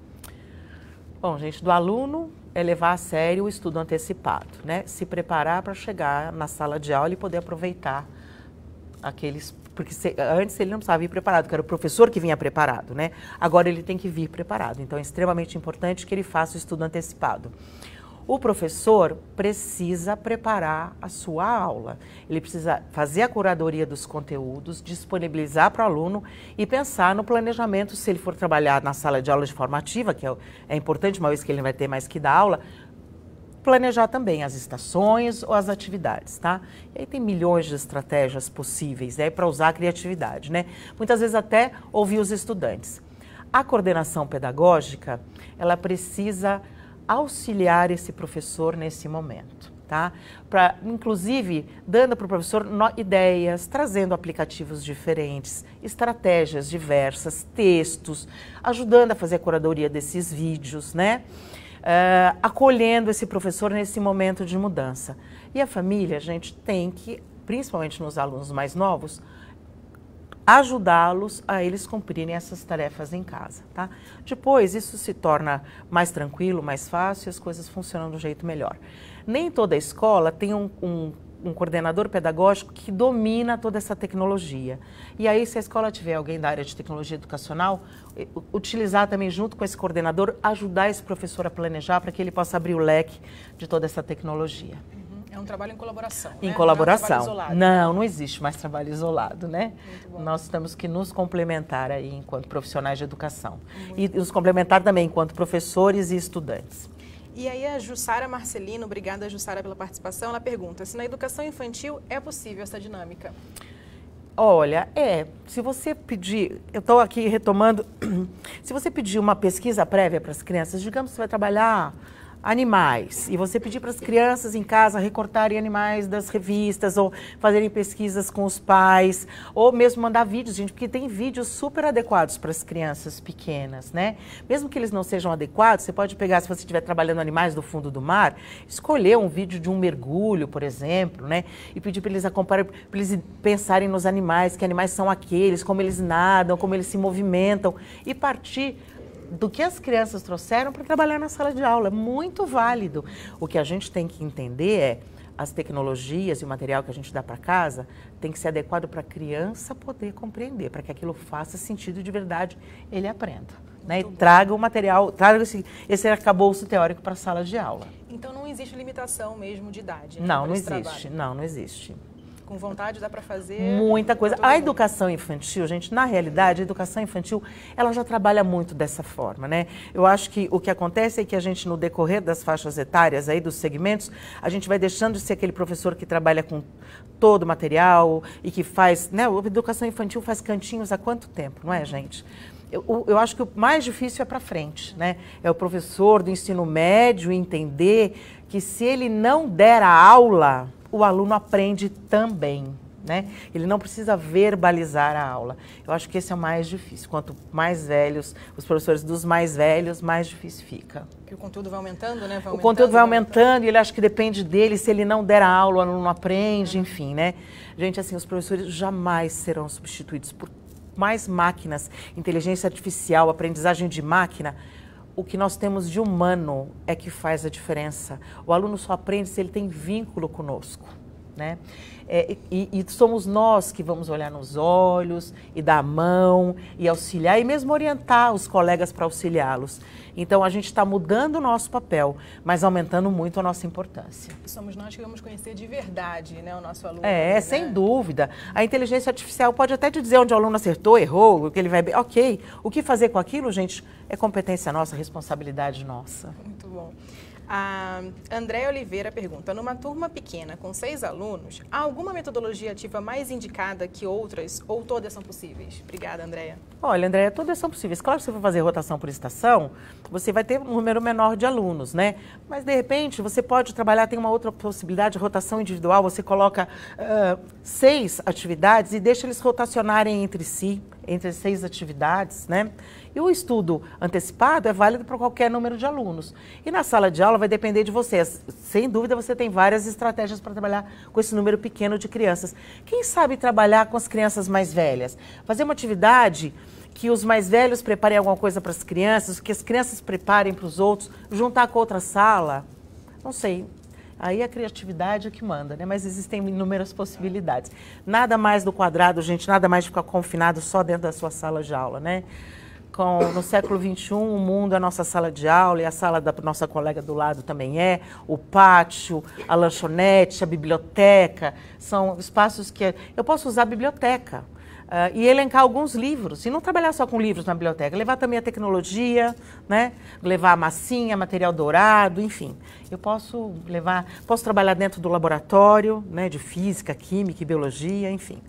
Bom, gente, do aluno é levar a sério o estudo antecipado, né? Se preparar para chegar na sala de aula e poder aproveitar aqueles porque se, antes ele não precisava vir preparado, que era o professor que vinha preparado, né? Agora ele tem que vir preparado. Então é extremamente importante que ele faça o estudo antecipado. O professor precisa preparar a sua aula, ele precisa fazer a curadoria dos conteúdos, disponibilizar para o aluno e pensar no planejamento, se ele for trabalhar na sala de aula de formativa, que é, é importante, uma vez que ele não vai ter mais que dar aula, planejar também as estações ou as atividades, tá? E aí tem milhões de estratégias possíveis né, para usar a criatividade, né? Muitas vezes até ouvir os estudantes. A coordenação pedagógica, ela precisa auxiliar esse professor nesse momento. Tá? Pra, inclusive, dando para o professor ideias, trazendo aplicativos diferentes, estratégias diversas, textos, ajudando a fazer a curadoria desses vídeos, né? Uh, acolhendo esse professor nesse momento de mudança. E a família, a gente tem que, principalmente nos alunos mais novos, ajudá-los a eles cumprirem essas tarefas em casa, tá? Depois isso se torna mais tranquilo, mais fácil, as coisas funcionam do jeito melhor. Nem toda escola tem um, um, um coordenador pedagógico que domina toda essa tecnologia. E aí, se a escola tiver alguém da área de tecnologia educacional, eh, utilizar também junto com esse coordenador, ajudar esse professor a planejar para que ele possa abrir o leque de toda essa tecnologia. É um trabalho em colaboração. Em né? colaboração. Não, é um não, não existe mais trabalho isolado, né? Nós temos que nos complementar aí enquanto profissionais de educação. Muito e nos complementar também enquanto professores e estudantes. E aí a Jussara Marcelino, obrigada Jussara pela participação, ela pergunta se na educação infantil é possível essa dinâmica. Olha, é, se você pedir, eu estou aqui retomando, (clears throat) se você pedir uma pesquisa prévia para as crianças, digamos que você vai trabalhar animais e você pedir para as crianças em casa recortarem animais das revistas ou fazerem pesquisas com os pais ou mesmo mandar vídeos, gente, porque tem vídeos super adequados para as crianças pequenas, né? Mesmo que eles não sejam adequados, você pode pegar se você estiver trabalhando animais do fundo do mar, escolher um vídeo de um mergulho, por exemplo, né? E pedir para eles acompanhar, para eles pensarem nos animais, que animais são aqueles, como eles nadam, como eles se movimentam e partir do que as crianças trouxeram para trabalhar na sala de aula. É muito válido. O que a gente tem que entender é as tecnologias e o material que a gente dá para casa tem que ser adequado para a criança poder compreender, para que aquilo faça sentido de verdade, ele aprenda. Né? E traga o material, traga esse, esse arcabouço teórico para a sala de aula. Então não existe limitação mesmo de idade. Né, não, não existe. Não, não existe com vontade dá para fazer. Muita coisa. A educação infantil, gente, na realidade, a educação infantil, ela já trabalha muito dessa forma, né? Eu acho que o que acontece é que a gente, no decorrer das faixas etárias aí, dos segmentos, a gente vai deixando de ser aquele professor que trabalha com todo o material e que faz, né? A educação infantil faz cantinhos há quanto tempo, não é, gente? Eu, eu, acho que o mais difícil é para frente, né? É o professor do ensino médio entender que se ele não der a aula, o aluno aprende também. Né? Ele não precisa verbalizar a aula. Eu acho que esse é o mais difícil. Quanto mais velhos, os professores dos mais velhos, mais difícil fica. Porque o conteúdo vai aumentando, né? Vai aumentando, o conteúdo vai aumentando, vai né? aumentando, e ele acha que depende dele. Se ele não der a aula, o aluno não aprende, uhum. enfim, né? Gente, assim, os professores jamais serão substituídos por mais máquinas, inteligência artificial, aprendizagem de máquina o que nós temos de humano é que faz a diferença. O aluno só aprende se ele tem vínculo conosco né? É, e, e, somos nós que vamos olhar nos olhos e dar a mão e auxiliar e mesmo orientar os colegas para auxiliá-los. Então a gente está mudando o nosso papel, mas aumentando muito a nossa importância. Somos nós que vamos conhecer de verdade né, o nosso aluno. É, né? sem dúvida. A inteligência artificial pode até te dizer onde o aluno acertou, errou, o que ele vai Ok, o que fazer com aquilo, gente, é competência nossa, responsabilidade nossa. Muito bom. A Andréa Oliveira pergunta: numa turma pequena com seis alunos, há alguma metodologia ativa mais indicada que outras ou todas são possíveis? Obrigada, Andréa. Olha, Andréa, todas são possíveis. Claro que se você for fazer rotação por estação, você vai ter um número menor de alunos, né? Mas de repente você pode trabalhar, tem uma outra possibilidade de rotação individual, você coloca uh, seis atividades e deixa eles rotacionarem entre si, entre as seis atividades, né? E o estudo antecipado é válido para qualquer número de alunos. E na sala de aula vai depender de você. Sem dúvida, você tem várias estratégias para trabalhar com esse número pequeno de crianças. Quem sabe trabalhar com as crianças mais velhas? Fazer uma atividade que os mais velhos preparem alguma coisa para as crianças, que as crianças preparem para os outros, juntar com outra sala. Não sei, Aí é a criatividade é que manda, né? Mas existem inúmeras possibilidades. Nada mais do quadrado, gente, nada mais de ficar confinado só dentro da sua sala de aula, né? com, no século XXI, o mundo é a nossa sala de aula e a sala da nossa colega do lado também é, o pátio, a lanchonete, a biblioteca, são espaços que eu posso usar a biblioteca. Uh, e elencar alguns livros, e não trabalhar só com livros na biblioteca, levar também a tecnologia, né? levar a massinha, material dourado, enfim. Eu posso levar, posso trabalhar dentro do laboratório, né, de física, química e biologia, enfim.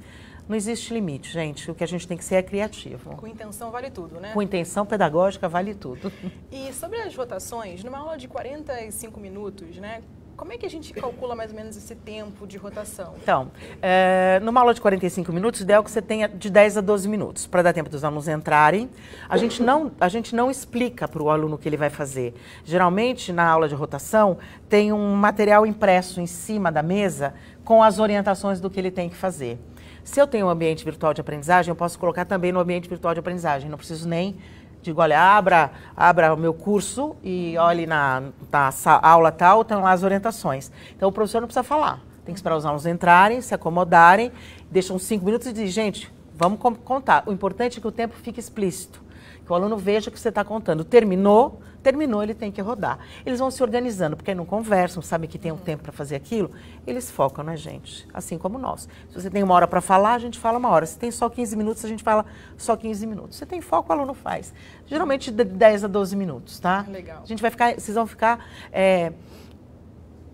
Não existe limite, gente. O que a gente tem que ser é criativo. Com intenção vale tudo, né? Com intenção pedagógica vale tudo. E sobre as rotações, numa aula de 45 minutos, né? Como é que a gente calcula mais ou menos esse tempo de rotação? Então, é, numa aula de 45 minutos, ideal é que você tenha de 10 a 12 minutos, para dar tempo dos alunos entrarem. A gente não, a gente não explica para o aluno o que ele vai fazer. Geralmente, na aula de rotação, tem um material impresso em cima da mesa com as orientações do que ele tem que fazer. Se eu tenho um ambiente virtual de aprendizagem, eu posso colocar também no ambiente virtual de aprendizagem. Não preciso nem digo, olha, abra, abra o meu curso e olhe na, na aula tal, estão lá as orientações. Então o professor não precisa falar. Tem que esperar os alunos entrarem, se acomodarem, deixam cinco minutos e dizem, gente, vamos contar. O importante é que o tempo fique explícito, que o aluno veja o que você está contando. Terminou, Terminou, ele tem que rodar. Eles vão se organizando, porque não conversam, sabem que tem um tempo para fazer aquilo, eles focam na gente, assim como nós. Se você tem uma hora para falar, a gente fala uma hora. Se tem só 15 minutos, a gente fala só 15 minutos. Se tem foco, o aluno faz. Geralmente de 10 a 12 minutos, tá? Legal. A gente vai ficar, vocês vão ficar. É,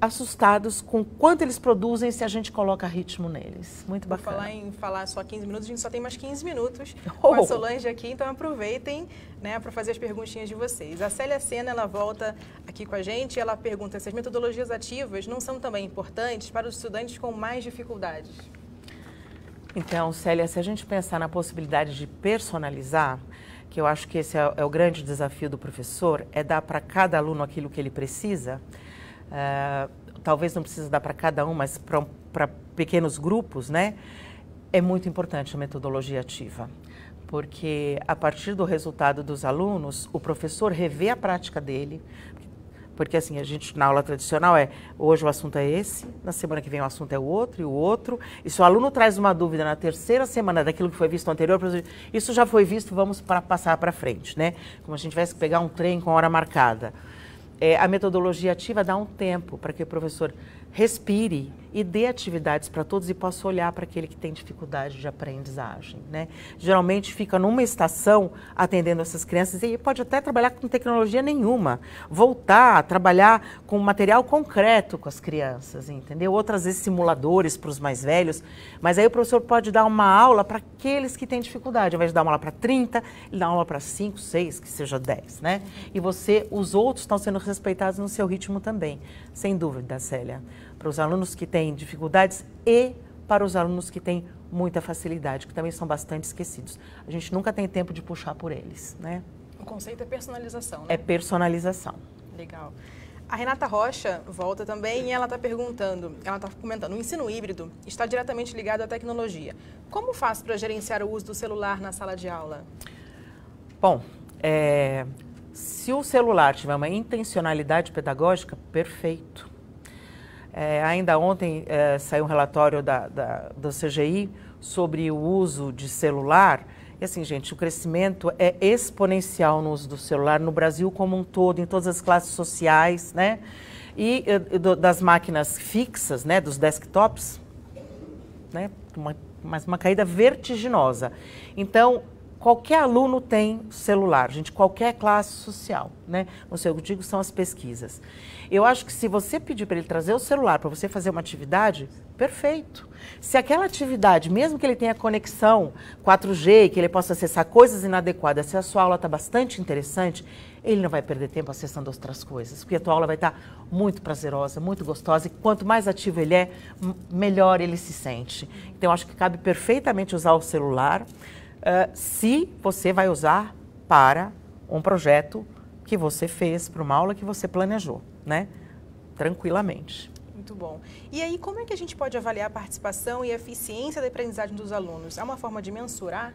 assustados com quanto eles produzem se a gente coloca ritmo neles. Muito bacana. Vou falar em falar só 15 minutos, a gente só tem mais 15 minutos oh. (laughs) com a oh! Solange aqui, então aproveitem né, para fazer as perguntinhas de vocês. A Célia Sena, ela volta aqui com a gente ela pergunta se as metodologias ativas não são também importantes para os estudantes com mais dificuldades. Então, Célia, se a gente pensar na possibilidade de personalizar, que eu acho que esse é, é o grande desafio do professor, é dar para cada aluno aquilo que ele precisa, ah, talvez não precisa dar para cada um, mas para pequenos grupos, né? É muito importante a metodologia ativa, porque a partir do resultado dos alunos, o professor revê a prática dele, porque assim, a gente na aula tradicional é hoje o assunto é esse, na semana que vem o assunto é o outro e o outro. E se o aluno traz uma dúvida na terceira semana daquilo que foi visto anterior, isso já foi visto, vamos para passar para frente, né? Como a gente tivesse que pegar um trem com hora marcada. É, a metodologia ativa dá um tempo para que o professor respire e dê atividades para todos e possa olhar para aquele que tem dificuldade de aprendizagem. Né? Geralmente fica numa estação atendendo essas crianças e pode até trabalhar com tecnologia nenhuma, voltar a trabalhar com material concreto com as crianças, entendeu? Outras vezes simuladores para os mais velhos, mas aí o professor pode dar uma aula para aqueles que têm dificuldade, ao invés de dar uma aula para 30, ele dá uma aula para 5, 6, que seja 10, né? E você, os outros estão sendo respeitados no seu ritmo também, sem dúvida, Célia para os alunos que têm dificuldades e para os alunos que têm muita facilidade, que também são bastante esquecidos. A gente nunca tem tempo de puxar por eles, né? O conceito é personalização, né? É personalização. Legal. A Renata Rocha volta também e ela está perguntando, ela está comentando, o ensino híbrido está diretamente ligado à tecnologia. Como faço para gerenciar o uso do celular na sala de aula? Bom, é, se o celular tiver uma intencionalidade pedagógica, perfeito. É, ainda ontem é, saiu um relatório da, da, do CGI sobre o uso de celular. E assim, gente, o crescimento é exponencial no uso do celular no Brasil como um todo, em todas as classes sociais, né? E do, das máquinas fixas, né? Dos desktops, né? Uma, mas uma caída vertiginosa. Então, qualquer aluno tem celular, gente, qualquer classe social, né? Não sei, eu digo são as pesquisas. Eu acho que se você pedir para ele trazer o celular para você fazer uma atividade, perfeito. Se aquela atividade, mesmo que ele tenha conexão 4G, que ele possa acessar coisas inadequadas, se a sua aula está bastante interessante, ele não vai perder tempo acessando outras coisas, porque a tua aula vai estar tá muito prazerosa, muito gostosa, e quanto mais ativo ele é, melhor ele se sente. Então, acho que cabe perfeitamente usar o celular uh, se você vai usar para um projeto que você fez, para uma aula que você planejou, né? Tranquilamente. Muito bom. E aí, como é que a gente pode avaliar a participação e a eficiência da aprendizagem dos alunos? É uma forma de mensurar?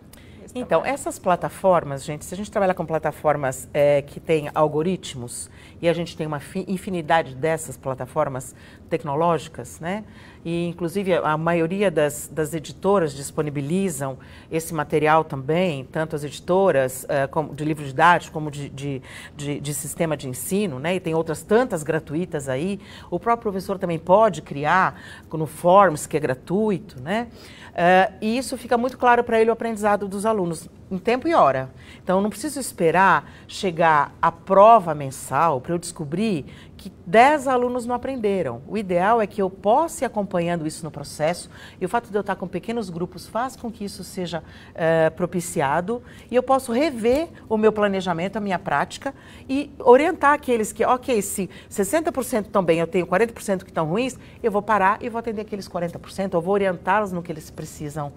Então, essas plataformas, gente, se a gente trabalha com plataformas é, que têm algoritmos, e a gente tem uma infinidade dessas plataformas, tecnológicas, né? E inclusive a maioria das, das editoras disponibilizam esse material também, tanto as editoras uh, como de livro didático como de, de, de, de, sistema de ensino, né? E tem outras tantas gratuitas aí. O próprio professor também pode criar no Forms que é gratuito, né? Uh, e isso fica muito claro para ele o aprendizado dos alunos em tempo e hora. Então não preciso esperar chegar à prova mensal para eu descobrir que 10 alunos não aprenderam. O ideal é que eu possa ir acompanhando isso no processo e o fato de eu estar com pequenos grupos faz com que isso seja eh, propiciado e eu posso rever o meu planejamento, a minha prática e orientar aqueles que, ok, se 60% estão bem, eu tenho 40% que estão ruins, eu vou parar e vou atender aqueles 40%, eu vou orientá-los no que eles precisam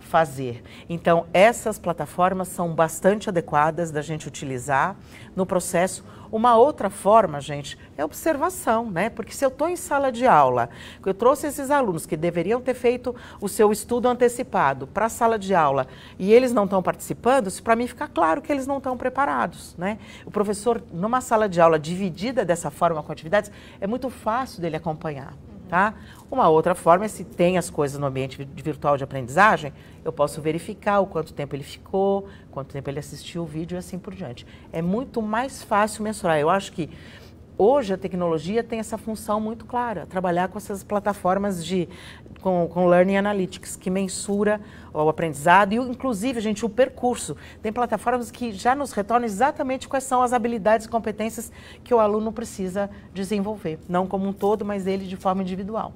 fazer. Então, essas plataformas são bastante adequadas da gente utilizar no processo. Uma outra forma, gente, é observação, né? Porque se eu estou em sala de aula, eu trouxe esses alunos que deveriam ter feito o seu estudo antecipado para a sala de aula e eles não estão participando, para mim fica claro que eles não estão preparados, né? O professor, numa sala de aula dividida dessa forma com atividades, é muito fácil dele acompanhar. Tá? Uma outra forma é se tem as coisas no ambiente virtual de aprendizagem, eu posso verificar o quanto tempo ele ficou, quanto tempo ele assistiu o vídeo e assim por diante. É muito mais fácil mensurar. Eu acho que hoje a tecnologia tem essa função muito clara, trabalhar com essas plataformas de com, com Learning Analytics, que mensura o aprendizado e, inclusive, gente, o percurso. Tem plataformas que já nos retornam exatamente quais são as habilidades e competências que o aluno precisa desenvolver, não como um todo, mas ele de forma individual.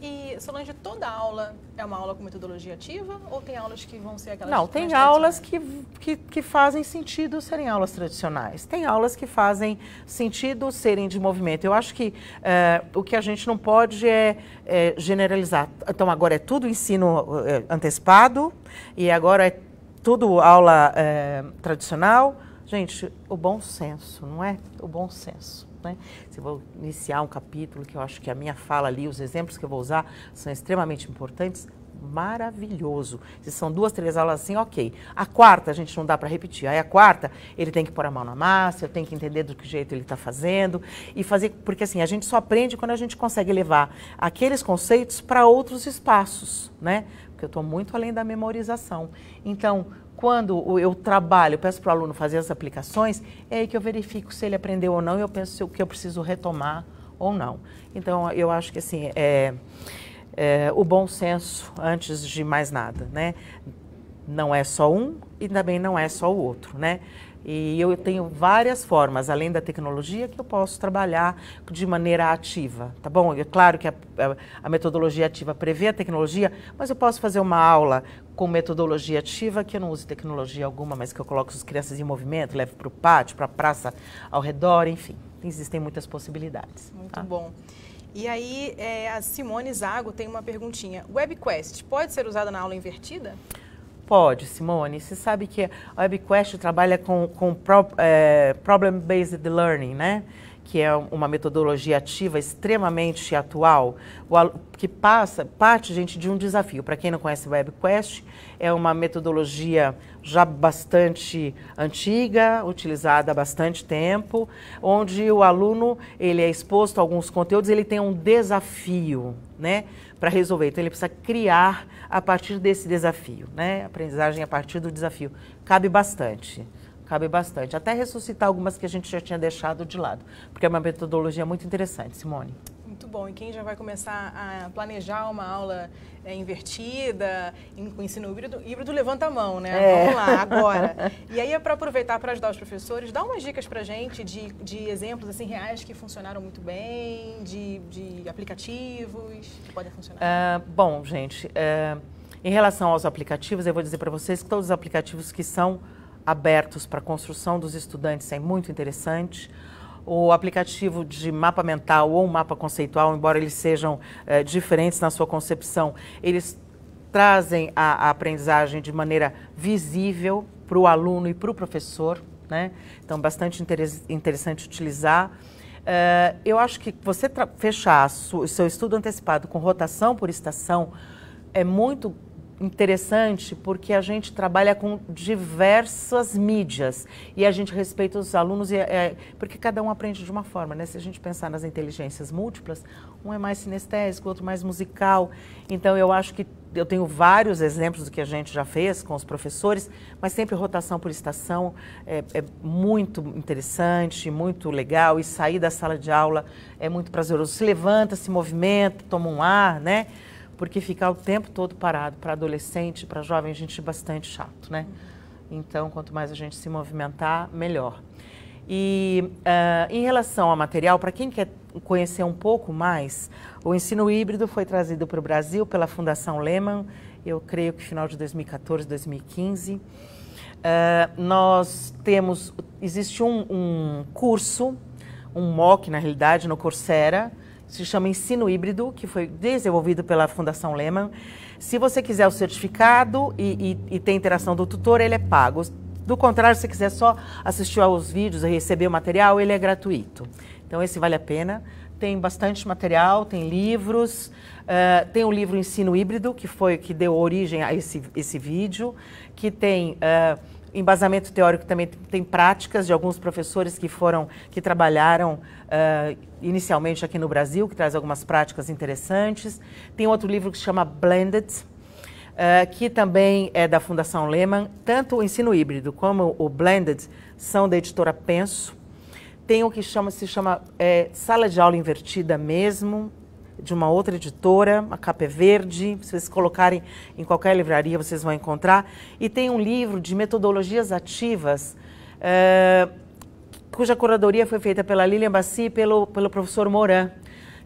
E, Solange, toda aula é uma aula com metodologia ativa ou tem aulas que vão ser aquelas... Não, tem aulas que, que, que, fazem sentido serem aulas tradicionais. Tem aulas que fazem sentido serem de movimento. Eu acho que eh, o que a gente não pode é, é generalizar. Então, agora é tudo ensino eh, antecipado e agora é tudo aula é, tradicional. Gente, o bom senso, não é? O bom senso. Né? Se eu vou iniciar um capítulo que eu acho que a minha fala ali, os exemplos que eu vou usar são extremamente importantes, maravilhoso. Se são duas, três aulas assim, ok. A quarta a gente não dá para repetir. Aí a quarta ele tem que pôr a mão na massa, eu tenho que entender do que jeito ele está fazendo e fazer, porque assim a gente só aprende quando a gente consegue levar aqueles conceitos para outros espaços, né? Porque eu estou muito além da memorização. Então quando eu trabalho, peço para o aluno fazer as aplicações, é aí que eu verifico se ele aprendeu ou não e eu penso o que eu preciso retomar ou não. Então, eu acho que assim, é, é, o bom senso antes de mais nada, né? Não é só um e também não é só o outro, né? E eu tenho várias formas, além da tecnologia, que eu posso trabalhar de maneira ativa, tá bom? É claro que a, a, metodologia ativa prevê a tecnologia, mas eu posso fazer uma aula com metodologia ativa, que eu não use tecnologia alguma, mas que eu coloco as crianças em movimento, levo para o pátio, para a praça ao redor, enfim. Existem muitas possibilidades. Muito tá? bom. E aí, é, a Simone Zago tem uma perguntinha. WebQuest pode ser usada na aula invertida? Sim. Pode, Simone. Você sabe que a WebQuest trabalha com, com pro, é, Problem-Based Learning, né? que é uma metodologia ativa extremamente atual, que passa parte, gente, de um desafio. Para quem não conhece WebQuest, é uma metodologia já bastante antiga, utilizada há bastante tempo, onde o aluno ele é exposto a alguns conteúdos, ele tem um desafio, né? para resolver. Então ele precisa criar a partir desse desafio, né? Aprendizagem a partir do desafio. Cabe bastante. Cabe bastante. Até ressuscitar algumas que a gente já tinha deixado de lado, porque é uma metodologia muito interessante, Simone bom. E quem já vai começar a planejar uma aula é, invertida, em, com ensino híbrido, híbrido, levanta a mão, né? É. Vamos lá, agora. (laughs) e aí, é para aproveitar para ajudar os professores, dá umas dicas para gente de, de exemplos assim reais que funcionaram muito bem, de, de aplicativos que podem funcionar. Uh, bom, gente, uh, em relação aos aplicativos, eu vou dizer para vocês que todos os aplicativos que são abertos para a construção dos estudantes é muito interessante o aplicativo de mapa mental ou mapa conceitual, embora eles sejam é, diferentes na sua concepção, eles trazem a, a aprendizagem de maneira visível para o aluno e para o professor. Né? Então, bastante interessante utilizar. Uh, eu acho que você fechar o seu estudo antecipado com rotação por estação é muito interessante porque a gente trabalha com diversas mídias e a gente respeita os alunos e, é, porque cada um aprende de uma forma, né? Se a gente pensar nas inteligências múltiplas, um é mais sinestésico, outro mais musical. Então eu acho que eu tenho vários exemplos do que a gente já fez com os professores, mas sempre rotação por estação é, é, muito interessante, muito legal. E sair da sala de aula é muito prazeroso. Se levanta, se movimenta, toma um ar, né? porque ficar o tempo todo parado para adolescente, para jovem, gente é bastante chato, né? Então, quanto mais a gente se movimentar, melhor. E uh, em relação ao material, para quem quer conhecer um pouco mais, o ensino híbrido foi trazido para o Brasil pela Fundação Lehman, eu creio que final de 2014, 2015. Uh, nós temos, existe um, um curso, um MOOC na realidade, no Coursera, se chama Ensino Híbrido, que foi desenvolvido pela Fundação Lehman. Se você quiser o certificado e, e, e interação do tutor, ele é pago. Do contrário, se você quiser só assistir aos vídeos e receber o material, ele é gratuito. Então, esse vale a pena. Tem bastante material, tem livros, uh, tem o livro Ensino Híbrido, que foi que deu origem a esse, esse vídeo, que tem. Uh, embasamento teórico também tem práticas de alguns professores que foram, que trabalharam uh, inicialmente aqui no Brasil, que traz algumas práticas interessantes. Tem outro livro que se chama Blended, uh, que também é da Fundação Lehman. Tanto o ensino híbrido como o Blended são da editora Penso. Tem o que chama, se chama é, sala de aula invertida mesmo, de uma outra editora, a capa é verde, se vocês colocarem em qualquer livraria vocês vão encontrar. E tem um livro de metodologias ativas, é, cuja curadoria foi feita pela Lilian Bassi e pelo, pelo professor Moran,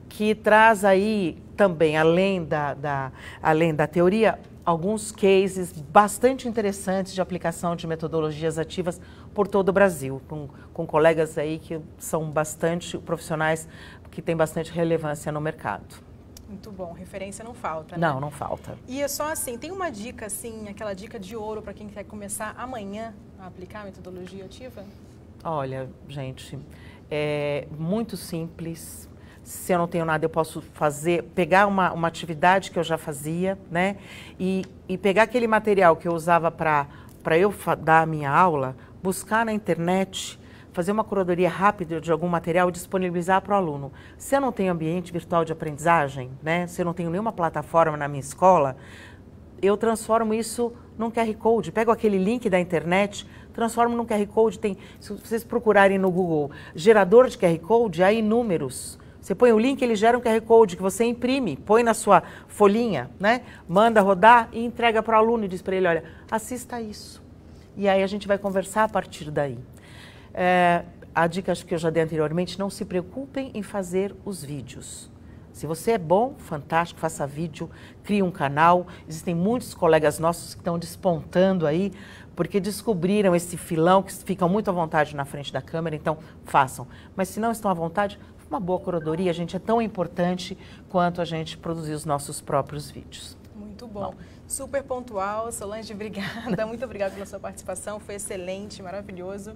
que traz aí também, além da, da, além da teoria, alguns cases bastante interessantes de aplicação de metodologias ativas por todo o Brasil, com, com colegas aí que são bastante profissionais que tem bastante relevância no mercado. Muito bom, referência não falta, né? Não, não falta. E é só assim, tem uma dica assim, aquela dica de ouro para quem quer começar amanhã a aplicar a metodologia ativa? Olha, gente, é muito simples. Se eu não tenho nada, eu posso fazer, pegar uma, uma atividade que eu já fazia, né? E, e pegar aquele material que eu usava para eu dar a minha aula, buscar na internet fazer uma curadoria rápida de algum material e disponibilizar para o aluno. Se eu não tenho ambiente virtual de aprendizagem, né, se eu não tenho nenhuma plataforma na minha escola, eu transformo isso num QR Code. Pego aquele link da internet, transformo num QR Code. Tem, se vocês procurarem no Google gerador de QR Code, há inúmeros. Você põe o link, ele gera um QR Code que você imprime, põe na sua folhinha, né? Manda rodar e entrega para o aluno e diz para ele, olha, assista isso. E aí a gente vai conversar a partir daí. É, a dica que eu já dei anteriormente, não se preocupem em fazer os vídeos. Se você é bom, fantástico, faça vídeo, crie um canal. Existem muitos colegas nossos que estão despontando aí, porque descobriram esse filão, que ficam muito à vontade na frente da câmera, então façam. Mas se não estão à vontade, uma boa curadoria, a gente, é tão importante quanto a gente produzir os nossos próprios vídeos. Muito bom. bom. Super pontual, Solange, (laughs) obrigada. Muito obrigada pela sua participação, foi excelente, maravilhoso.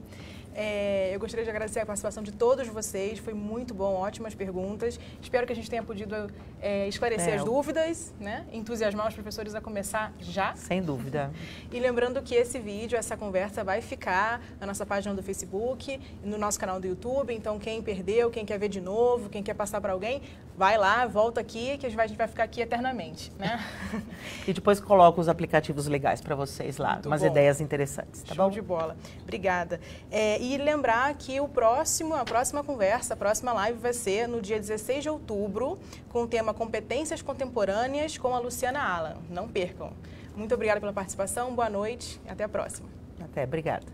É, eu gostaria de agradecer a participação de todos vocês. Foi muito bom, ótimas perguntas. Espero que a gente tenha podido é, esclarecer é, as dúvidas, né? entusiasmar os professores a começar já. Sem dúvida. e lembrando que esse vídeo, essa conversa vai ficar na nossa página do Facebook, no nosso canal do YouTube. Então, quem perdeu, quem quer ver de novo, quem quer passar para alguém, vai lá, volta aqui, que a gente vai ficar aqui eternamente. Né? (laughs) e depois coloco os aplicativos legais para vocês lá, muito umas bom. ideias interessantes. Tá Show bom? de bola. Obrigada. É, e lembrar que o próximo, a próxima conversa, a próxima live vai ser no dia 16 de outubro, com o tema Competências Contemporâneas com a Luciana Alan. Não percam. Muito obrigada pela participação, boa noite e até a próxima. Até, obrigada.